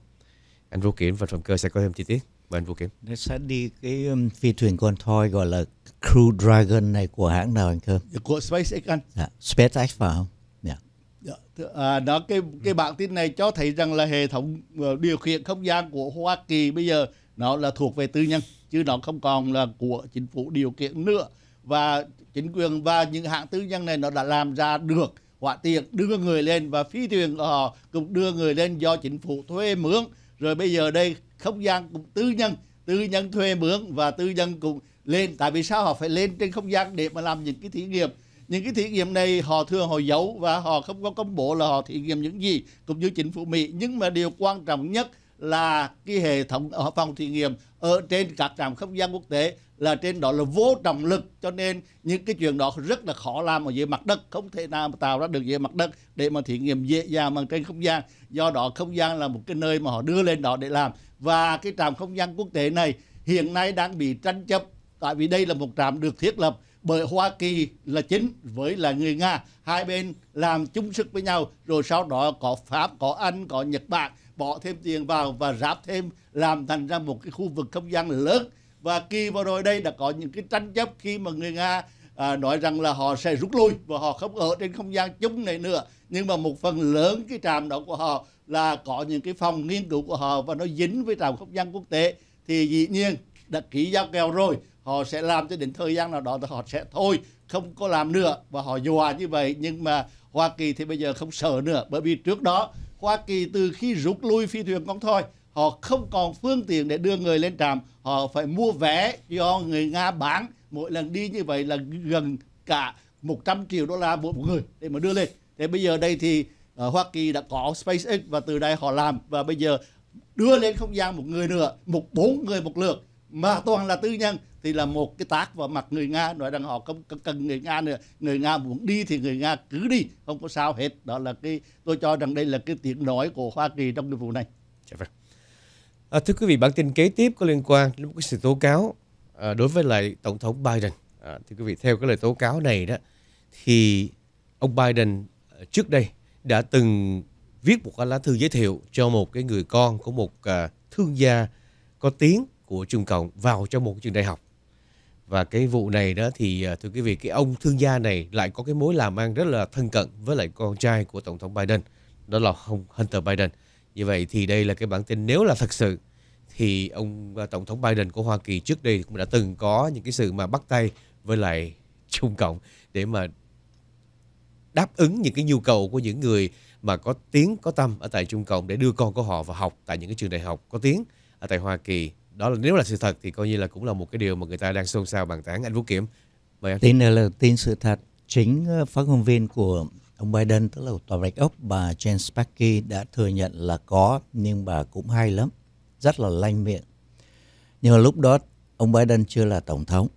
[SPEAKER 1] Anh Vũ Kiểm và Trọng Cơ sẽ có thêm chi tiết. Bạn Vũ Kiếm.
[SPEAKER 2] Nó sẽ đi cái um, phi thuyền con thoi gọi là Crew Dragon này của hãng nào anh Khơm?
[SPEAKER 1] Của SpaceX anh. Dạ,
[SPEAKER 2] SpaceX phải không? Dạ.
[SPEAKER 3] dạ à, đó cái cái bản tin này cho thấy rằng là hệ thống ờ, điều khiển không gian của Hoa Kỳ bây giờ nó là thuộc về tư nhân chứ nó không còn là của chính phủ điều kiện nữa và chính quyền và những hãng tư nhân này nó đã làm ra được hỏa tiện đưa người lên và phi thuyền của ờ, họ cũng đưa người lên do chính phủ thuê mướn rồi bây giờ đây không gian cũng tư nhân tư nhân thuê mướn và tư nhân cũng lên tại vì sao họ phải lên trên không gian để mà làm những cái thí nghiệm những cái thí nghiệm này họ thường họ giấu và họ không có công bố là họ thí nghiệm những gì cũng như chính phủ Mỹ nhưng mà điều quan trọng nhất là cái hệ thống ở phòng thí nghiệm ở trên các trạm không gian quốc tế là trên đó là vô trọng lực cho nên những cái chuyện đó rất là khó làm ở dưới mặt đất không thể nào mà tạo ra được dưới mặt đất để mà thí nghiệm dễ dàng bằng trên không gian do đó không gian là một cái nơi mà họ đưa lên đó để làm và cái trạm không gian quốc tế này hiện nay đang bị tranh chấp tại vì đây là một trạm được thiết lập bởi Hoa Kỳ là chính với là người Nga hai bên làm chung sức với nhau rồi sau đó có Pháp có Anh có Nhật Bản bỏ thêm tiền vào và ráp thêm làm thành ra một cái khu vực không gian lớn và kỳ vừa rồi đây đã có những cái tranh chấp khi mà người nga à, nói rằng là họ sẽ rút lui và họ không ở trên không gian chung này nữa nhưng mà một phần lớn cái trạm đó của họ là có những cái phòng nghiên cứu của họ và nó dính với trạm không gian quốc tế thì dĩ nhiên đã ký giao kèo rồi họ sẽ làm cho đến thời gian nào đó thì họ sẽ thôi không có làm nữa và họ dọa như vậy nhưng mà Hoa Kỳ thì bây giờ không sợ nữa bởi vì trước đó Hoa Kỳ từ khi rút lui phi thuyền con thoi họ không còn phương tiện để đưa người lên trạm họ phải mua vé do người nga bán mỗi lần đi như vậy là gần cả 100 triệu đô la mỗi người để mà đưa lên thế bây giờ đây thì ở ờ, Hoa Kỳ đã có SpaceX và từ đây họ làm và bây giờ đưa lên không gian một người nữa một bốn người một lượt mà toàn là tư nhân thì là một cái tác vào mặt người Nga nói rằng họ không cần người Nga nữa người Nga muốn đi thì người Nga cứ đi không có sao hết đó là cái tôi cho rằng đây là cái tiếng nói của Hoa Kỳ trong cái vụ này.
[SPEAKER 1] Dạ vâng. À, thưa quý vị, bản tin kế tiếp có liên quan đến một cái sự tố cáo à, đối với lại tổng thống Biden. À, thưa quý vị, theo cái lời tố cáo này đó, thì ông Biden à, trước đây đã từng viết một cái lá thư giới thiệu cho một cái người con của một à, thương gia có tiếng của Trung Cộng vào trong một trường đại học. Và cái vụ này đó thì à, thưa quý vị, cái ông thương gia này lại có cái mối làm ăn rất là thân cận với lại con trai của tổng thống Biden, đó là ông Hunter Biden. Như vậy thì đây là cái bản tin nếu là thật sự thì ông à, tổng thống Biden của Hoa Kỳ trước đây cũng đã từng có những cái sự mà bắt tay với lại Trung Cộng để mà đáp ứng những cái nhu cầu của những người mà có tiếng có tâm ở tại Trung Cộng để đưa con của họ vào học tại những cái trường đại học có tiếng ở tại Hoa Kỳ. Đó là nếu là sự thật thì coi như là cũng là một cái điều mà người ta đang xôn xao bàn tán. Anh Vũ Kiểm, mời anh. Tin
[SPEAKER 2] là tin sự thật. Chính ờ, phát ngôn viên của ông Biden tức là tòa bạch ốc bà Jen Psaki đã thừa nhận là có nhưng bà cũng hay lắm rất là lanh miệng nhưng mà lúc đó ông Biden chưa là tổng thống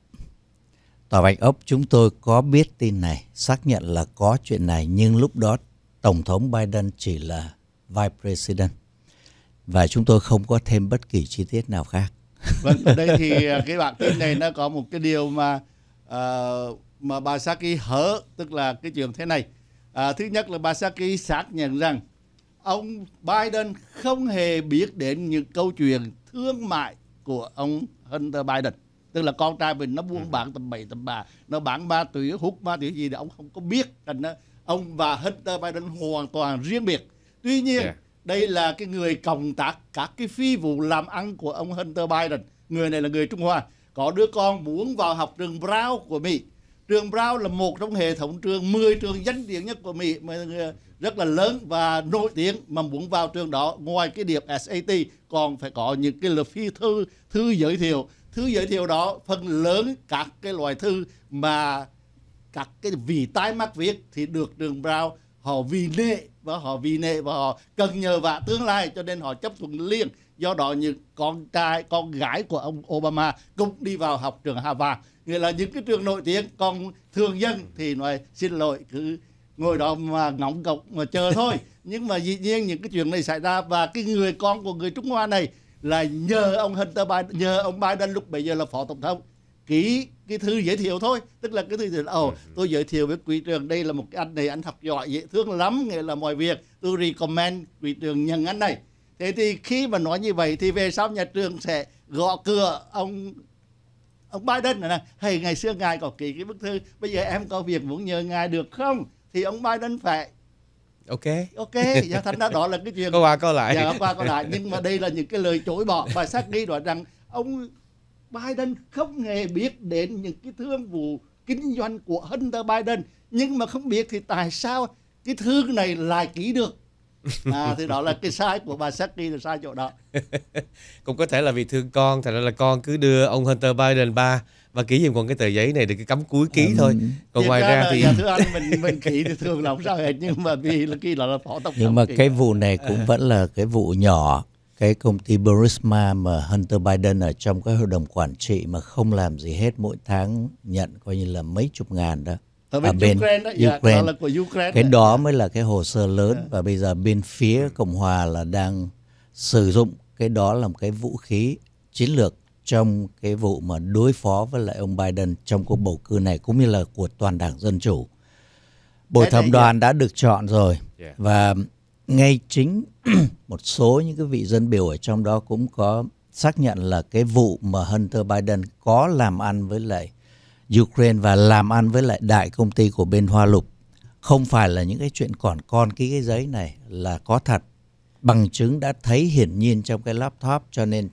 [SPEAKER 2] tòa bạch ốc chúng tôi có biết tin này xác nhận là có chuyện này nhưng lúc đó tổng thống Biden chỉ là vice president và chúng tôi không có thêm bất kỳ chi tiết nào khác vâng
[SPEAKER 3] ở đây thì à, cái bản tin này nó có một cái điều mà uh, mà bà Saki hở tức là cái chuyện thế này À, thứ nhất là bà Saki xác nhận rằng ông Biden không hề biết đến những câu chuyện thương mại của ông Hunter Biden tức là con trai mình nó buôn ừ. bán tầm bậy tầm bà nó bán ma túy hút ma túy gì đó ông không có biết thành ông và Hunter Biden hoàn toàn riêng biệt tuy nhiên yeah. đây là cái người cộng tác các cái phi vụ làm ăn của ông Hunter Biden người này là người Trung Hoa có đứa con muốn vào học trường Brown của Mỹ Trường Brown là một trong hệ thống trường 10 trường danh tiếng nhất của Mỹ mà ờ, rất là lớn và nổi tiếng mà muốn vào trường đó ngoài cái điểm SAT còn phải có những cái luật phi thư thư giới thiệu thư giới thiệu đó phần lớn các cái loại thư mà các cái vị tái mắc viết thì được trường Brown họ vì nệ và họ vì nệ và họ cần nhờ vả tương lai cho nên họ chấp thuận liền do đó những con trai con gái của ông Obama cũng đi vào học trường Harvard nghĩa là những cái trường nổi tiếng còn thường dân thì nói xin lỗi cứ ngồi đó mà ngóng cọc mà chờ thôi nhưng mà dĩ nhiên những cái chuyện này xảy ra và cái người con của người Trung Hoa này là nhờ ông Hunter Biden nhờ ông Biden lúc bây giờ là phó tổng thống ký cái thư giới thiệu thôi tức là cái thư giới thiệu ồ oh, tôi giới thiệu với quý trường đây là một cái anh này anh học giỏi dễ thương lắm nghĩa là mọi việc tôi recommend quý trường nhận anh này thế thì khi mà nói như vậy thì về sau nhà trường sẽ gõ cửa ông ông Biden này, này hey, ngày xưa ngài có ký cái bức thư bây giờ em có việc muốn nhờ ngài được không thì ông Biden phải
[SPEAKER 1] ok ok dạ thành ra đó là cái chuyện có qua có lại dạ qua có lại nhưng
[SPEAKER 3] mà đây là những cái lời chối bỏ và xác đi rõ rằng ông Biden không hề biết đến những cái thương vụ kinh doanh của Hunter Biden nhưng mà không biết thì tại sao cái thư này lại ký được à, thì đó là cái sai của bà Saki là sai chỗ đó
[SPEAKER 1] cũng có thể là vì thương con thành ra là con cứ đưa ông Hunter Biden ba và ký giùm con cái tờ giấy này để cái cấm cuối ký ừ. thôi còn Thì ngoài ra, ra thì thưa anh mình mình ký thì thường là không sao hết nhưng mà vì là khi là là phó tổng nhưng mà cái
[SPEAKER 2] vụ này cũng à. vẫn là cái vụ nhỏ cái công ty Burisma mà Hunter Biden ở trong cái hội đồng quản trị mà không làm gì hết mỗi tháng nhận coi như là mấy chục ngàn đó ở à, bên, bên Ukraine, đó, Ukraine. Dạ, đó là của Ukraine cái đấy. đó mới là cái hồ sơ lớn yeah. Dạ. và bây giờ bên phía dạ. Cộng hòa là đang sử dụng cái đó làm cái vũ khí chiến lược trong cái vụ mà đối phó với lại ông Biden trong cuộc bầu cử này cũng như là của toàn đảng dân chủ bồi thẩm dạ. đoàn đã được chọn rồi yeah. và ngay chính một số những cái vị dân biểu ở trong đó cũng có xác nhận là cái vụ mà Hunter Biden có làm ăn với lại Ukraine và làm ăn với lại đại công ty của bên Hoa Lục. Không phải là những cái chuyện còn con ký cái giấy này là có thật. Bằng chứng đã thấy hiển nhiên trong cái laptop cho nên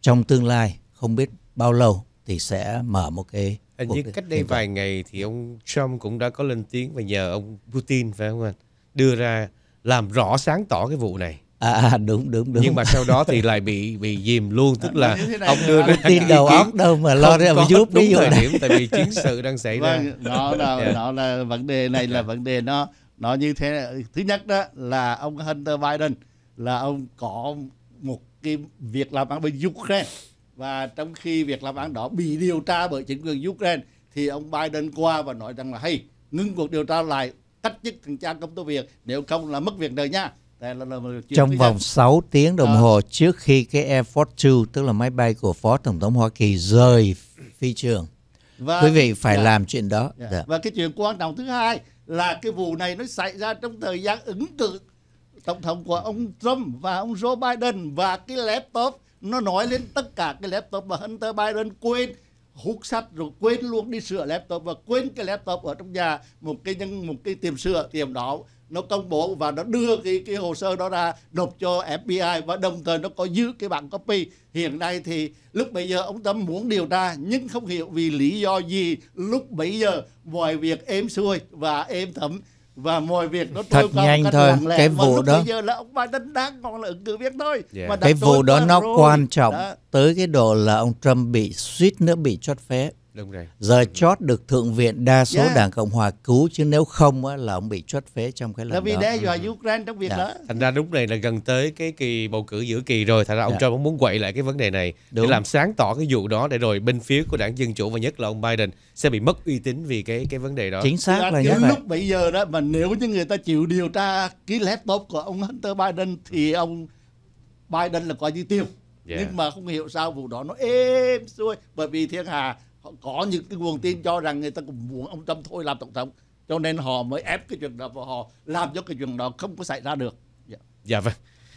[SPEAKER 2] trong tương lai không biết bao lâu thì sẽ mở một cái
[SPEAKER 1] Hình như cách đây vài ngày thì ông Trump cũng đã có lên tiếng và nhờ ông Putin phải không anh đưa ra làm rõ sáng tỏ cái vụ này À, à, à đúng đúng đúng nhưng mà sau đó thì lại bị bị dìm luôn tức là ông đưa ra tin đầu óc đâu mà lo ra mà giúp đúng thời điểm tại vì chiến sự đang xảy ra vâng, đó là yeah. Dạ. đó
[SPEAKER 3] là vấn đề này là dạ. vấn đề nó nó như thế thứ nhất đó là ông Hunter Biden là ông có một cái việc làm ăn bên Ukraine và trong khi việc làm ăn đó bị điều tra bởi chính quyền Ukraine thì ông Biden qua và nói rằng là hay ngưng cuộc điều tra lại cách chức thằng cha công tố việc nếu không là mất việc đời nha trong vòng 6
[SPEAKER 2] tiếng đồng ờ. hồ trước khi cái Air Force 2 tức là máy bay của Phó Tổng thống Hoa Kỳ rời phi trường. Và, Quý vị phải yeah. Dạ. làm chuyện đó. Yeah. Dạ. Yeah. Dạ.
[SPEAKER 3] Và cái chuyện quan trọng thứ hai là cái vụ này nó xảy ra trong thời gian ứng cử tổng thống của ông Trump và ông Joe Biden và cái laptop nó nói lên tất cả cái laptop và Hunter Biden quên hút sắt rồi quên luôn đi sửa laptop và quên cái laptop ở trong nhà một cái nhân một cái tiệm sửa tiệm đó nó công bố và nó đưa cái cái hồ sơ đó ra nộp cho FBI và đồng thời nó có giữ cái bản copy hiện nay thì lúc bây giờ ông Tâm muốn điều tra nhưng không hiểu vì lý do gì lúc bây giờ mọi việc êm xuôi và êm thấm và mọi việc nó thật nhanh thôi lẹ. cái vụ mà đó bây giờ là ông Biden đang còn là ứng cử viên thôi yeah.
[SPEAKER 2] Dạ. mà cái vụ đó nó rồi. quan trọng đó. tới cái độ là ông Trump bị suýt nữa bị chót phép Đúng rồi. Giờ chót được Thượng viện đa số yeah. Dạ. đảng Cộng hòa cứu chứ nếu không á, là ông
[SPEAKER 1] bị chốt phế trong cái lần đó. Vì đe dọa
[SPEAKER 3] với ừ. Ukraine trong việc yeah. Dạ. đó.
[SPEAKER 1] Thành ra lúc này là gần tới cái kỳ bầu cử giữa kỳ rồi. Thành ra ông yeah. Dạ. Trump muốn quậy lại cái vấn đề này Đúng. để làm sáng tỏ cái vụ đó để rồi bên phía của đảng Dân Chủ và nhất là ông Biden sẽ bị mất uy tín vì cái cái vấn đề đó. Chính xác là như vậy. Lúc
[SPEAKER 3] bây giờ đó mà nếu như người ta chịu điều tra cái laptop của ông Hunter Biden thì ông Biden là coi như tiêu. Yeah. Nhưng mà không hiểu sao vụ đó nó êm xuôi bởi vì thiên hà họ có những cái nguồn tin cho rằng người ta cũng muốn ông Trump thôi làm tổng thống cho nên họ mới ép cái chuyện đó và họ làm cho cái chuyện đó không có xảy ra được yeah. Dạ.
[SPEAKER 1] dạ vâng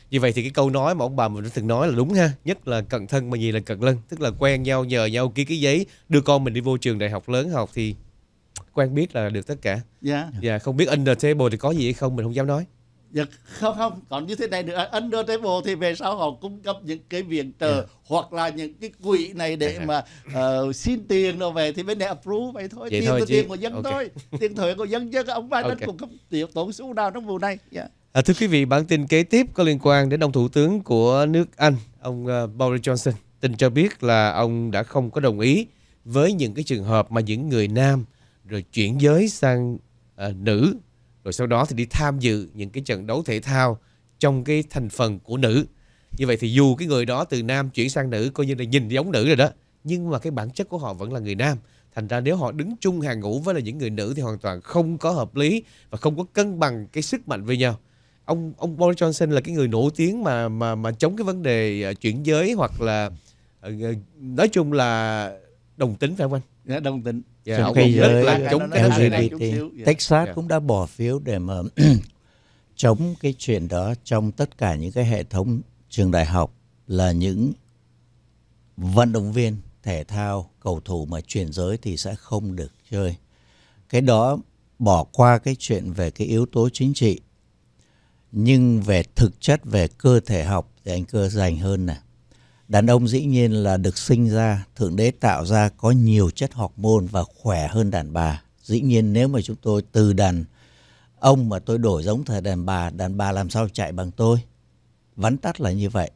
[SPEAKER 1] như vậy thì cái câu nói mà ông bà mình đã từng nói là đúng ha nhất là cận thân mà gì là cận lân tức là quen nhau nhờ nhau ký cái giấy đưa con mình đi vô trường đại học lớn học thì quen biết là được tất cả dạ yeah. Dạ, yeah, không biết under table thì có gì hay không mình không dám nói Dạ,
[SPEAKER 3] không không còn như thế này nữa table thì về sau họ cung cấp những cái viện trợ yeah. Dạ. hoặc là những cái quỹ này để dạ. mà uh, xin tiền đâu về thì bên này approve vậy thôi vậy tiền thôi, tiền của dân okay. thôi tiền thuế của dân chứ ông ba okay. cũng không tiểu tổn số nào trong vụ này yeah. Dạ.
[SPEAKER 1] à, thưa quý vị bản tin kế tiếp có liên quan đến ông thủ tướng của nước Anh ông ờ, Boris Johnson tin cho biết là ông đã không có đồng ý với những cái trường hợp mà những người nam rồi chuyển giới sang uh, nữ rồi sau đó thì đi tham dự những cái trận đấu thể thao trong cái thành phần của nữ như vậy thì dù cái người đó từ nam chuyển sang nữ coi như là nhìn giống nữ rồi đó nhưng mà cái bản chất của họ vẫn là người nam thành ra nếu họ đứng chung hàng ngũ với là những người nữ thì hoàn toàn không có hợp lý và không có cân bằng cái sức mạnh với nhau ông ông Boris Johnson là cái người nổi tiếng mà mà mà chống cái vấn đề à, chuyển giới hoặc là ờ, ờ, nói chung là đồng tính phải không anh? Dạ, đồng tính yeah, trong khi giới chống LGBT
[SPEAKER 2] dạ. Texas yeah. Dạ. cũng đã bỏ phiếu để mà chống cái chuyện đó trong tất cả những cái hệ thống trường đại học là những vận động viên thể thao cầu thủ mà chuyển giới thì sẽ không được chơi cái đó bỏ qua cái chuyện về cái yếu tố chính trị nhưng về thực chất về cơ thể học thì anh cơ dành hơn nè đàn ông dĩ nhiên là được sinh ra thượng đế tạo ra có nhiều chất học môn và khỏe hơn đàn bà dĩ nhiên nếu mà chúng tôi từ đàn ông mà tôi đổi giống thời đàn bà đàn bà làm sao chạy bằng tôi vắn tắt là như vậy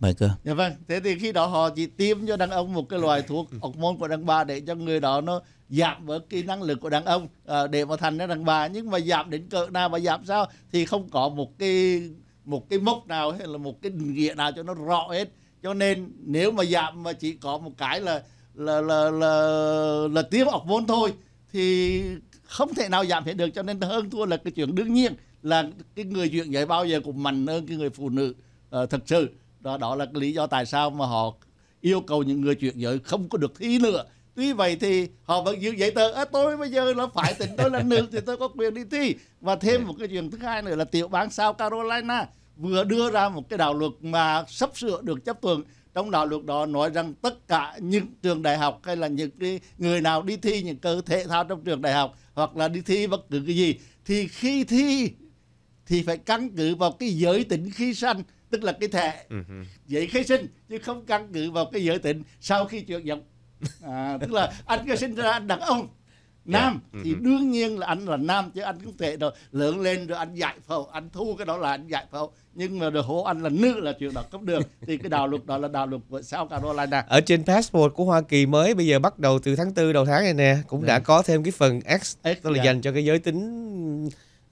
[SPEAKER 2] mời cơ
[SPEAKER 3] dạ vâng thế thì khi đó họ chỉ tiêm cho đàn ông một cái loại thuốc học môn của đàn bà để cho người đó nó giảm bớt cái năng lực của đàn ông à, để mà thành ra đàn bà nhưng mà giảm đến cỡ nào và giảm sao thì không có một cái một cái mốc nào hay là một cái định nghĩa nào cho nó rõ hết cho nên nếu mà giảm dạ mà chỉ có một cái là là là là, là tiêm học vốn thôi thì không thể nào giảm hết được cho nên hơn thua là cái chuyện đương nhiên là cái người chuyện vậy bao giờ cũng mạnh hơn cái người phụ nữ uh, thật sự đó đó là cái lý do tại sao mà họ yêu cầu những người chuyện giới không có được thi nữa tuy vậy thì họ vẫn giữ giấy tờ à, tôi bây giờ là phải tỉnh tôi là nữ thì tôi có quyền đi thi và thêm dạ. một cái chuyện thứ hai nữa là tiểu bang South Carolina vừa đưa ra một cái đạo luật mà sắp sửa được chấp thuận trong đạo luật đó nói rằng tất cả những trường đại học hay là những cái người nào đi thi những cơ thể thao trong trường đại học hoặc là đi thi bất cứ cái gì thì khi thi thì phải căn cứ vào cái giới tính khi sanh tức là cái thẻ ừ giấy khai sinh chứ không căn cứ vào cái giới tính sau khi chuyển giống à, tức là anh cái sinh ra anh đàn ông nam yeah. Dạ. thì uh-huh. đương nhiên là anh là nam chứ anh cũng thể rồi lớn lên rồi anh giải phẫu anh thu cái đó là anh giải phẫu nhưng mà đồ hố anh là nữ là chuyện đó không được thì cái đạo luật đó là đạo luật của South Carolina ở
[SPEAKER 1] trên passport của Hoa Kỳ mới bây giờ bắt đầu từ tháng tư đầu tháng này nè cũng yeah. Dạ. đã có thêm cái phần X, X tức là yeah. Dạ. dành cho cái giới tính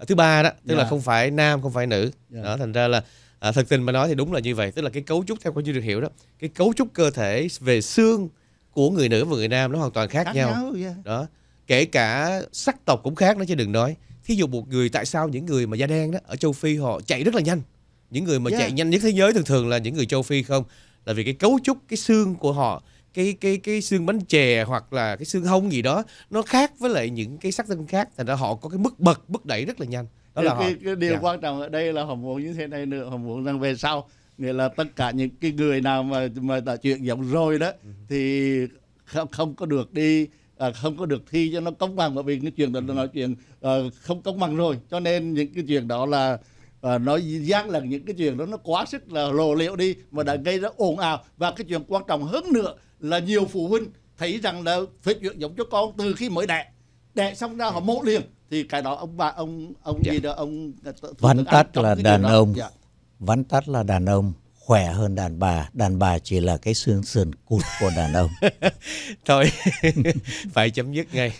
[SPEAKER 1] thứ ba đó tức yeah. là không phải nam không phải nữ yeah. đó thành ra là à, thực tình mà nói thì đúng là như vậy tức là cái cấu trúc theo quan như được hiểu đó cái cấu trúc cơ thể về xương của người nữ và người nam nó hoàn toàn khác, khác nhau, nhau yeah. đó kể cả sắc tộc cũng khác nữa chứ đừng nói thí dụ một người tại sao những người mà da đen đó ở châu phi họ chạy rất là nhanh những người mà yeah. Dạ. chạy nhanh nhất thế giới thường thường là những người châu phi không là vì cái cấu trúc cái xương của họ cái cái cái xương bánh chè hoặc là cái xương hông gì đó nó khác với lại những cái sắc dân khác thành ra họ có cái mức bật bước đẩy rất là nhanh đó là cái, họ. cái điều dạ. quan trọng
[SPEAKER 3] ở đây là họ muốn như thế này nữa họ muốn rằng về sau nghĩa là tất cả những cái người nào mà mà đã chuyện giống rồi đó ừ. thì không, không có được đi à, không có được thi cho nó công bằng bởi vì cái chuyện đó là nói chuyện à, không công bằng rồi cho nên những cái chuyện đó là à, nói giác là những cái chuyện đó nó quá sức là lộ liễu đi mà đã gây ra ồn ào và cái chuyện quan trọng hơn nữa là nhiều phụ huynh thấy rằng là phê duyệt giống cho con từ khi mới đẻ đẻ xong ra họ mổ liền thì cái đó ông bà ông ông dạ. gì đó ông à, dạ. vắn tắt là đàn ông
[SPEAKER 2] vắn tắt là đàn ông khỏe hơn đàn bà đàn bà chỉ là cái xương sườn cụt của đàn ông thôi
[SPEAKER 1] phải chấm dứt ngay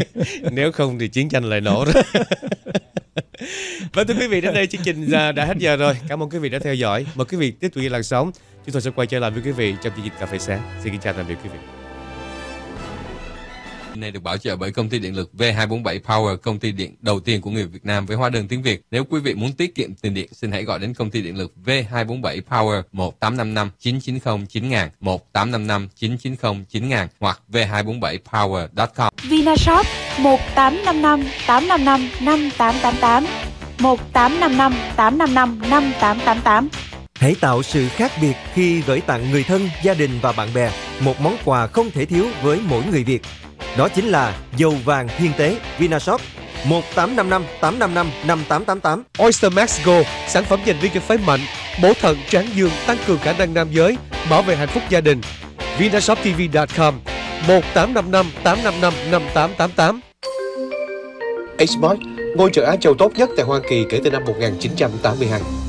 [SPEAKER 1] nếu không thì chiến tranh lại nổ rồi vâng thưa quý vị đến đây chương trình đã hết giờ rồi cảm ơn quý vị đã theo dõi mời quý vị tiếp tục ghi làn sóng chúng tôi sẽ quay trở lại với quý vị trong chương trình cà phê sáng xin kính chào tạm biệt quý vị nay được bảo trợ bởi công ty điện lực V247 Power, công ty điện đầu tiên của người Việt Nam với hóa đơn tiếng Việt. Nếu quý vị muốn tiết kiệm tiền điện, xin hãy gọi đến công ty điện lực V247 Power 1855 990 9000 1855 990 9000 hoặc v247power.com.
[SPEAKER 2] Vinashop 1855 855 5888 1855 855 5888
[SPEAKER 1] Hãy tạo sự khác biệt khi gửi tặng người thân, gia đình và bạn bè một món quà không thể thiếu với mỗi người Việt. Đó chính là dầu vàng thiên tế Vinashop 1855 855 5888. Oyster Max Go, sản phẩm dành viên cho phái mạnh, bổ thận, tráng dương, tăng cường khả năng nam giới, bảo vệ hạnh phúc gia đình. VinashopTV.com 1855 855 5888. Xbox, ngôi chợ Á Châu tốt nhất tại Hoa Kỳ kể từ năm 1982.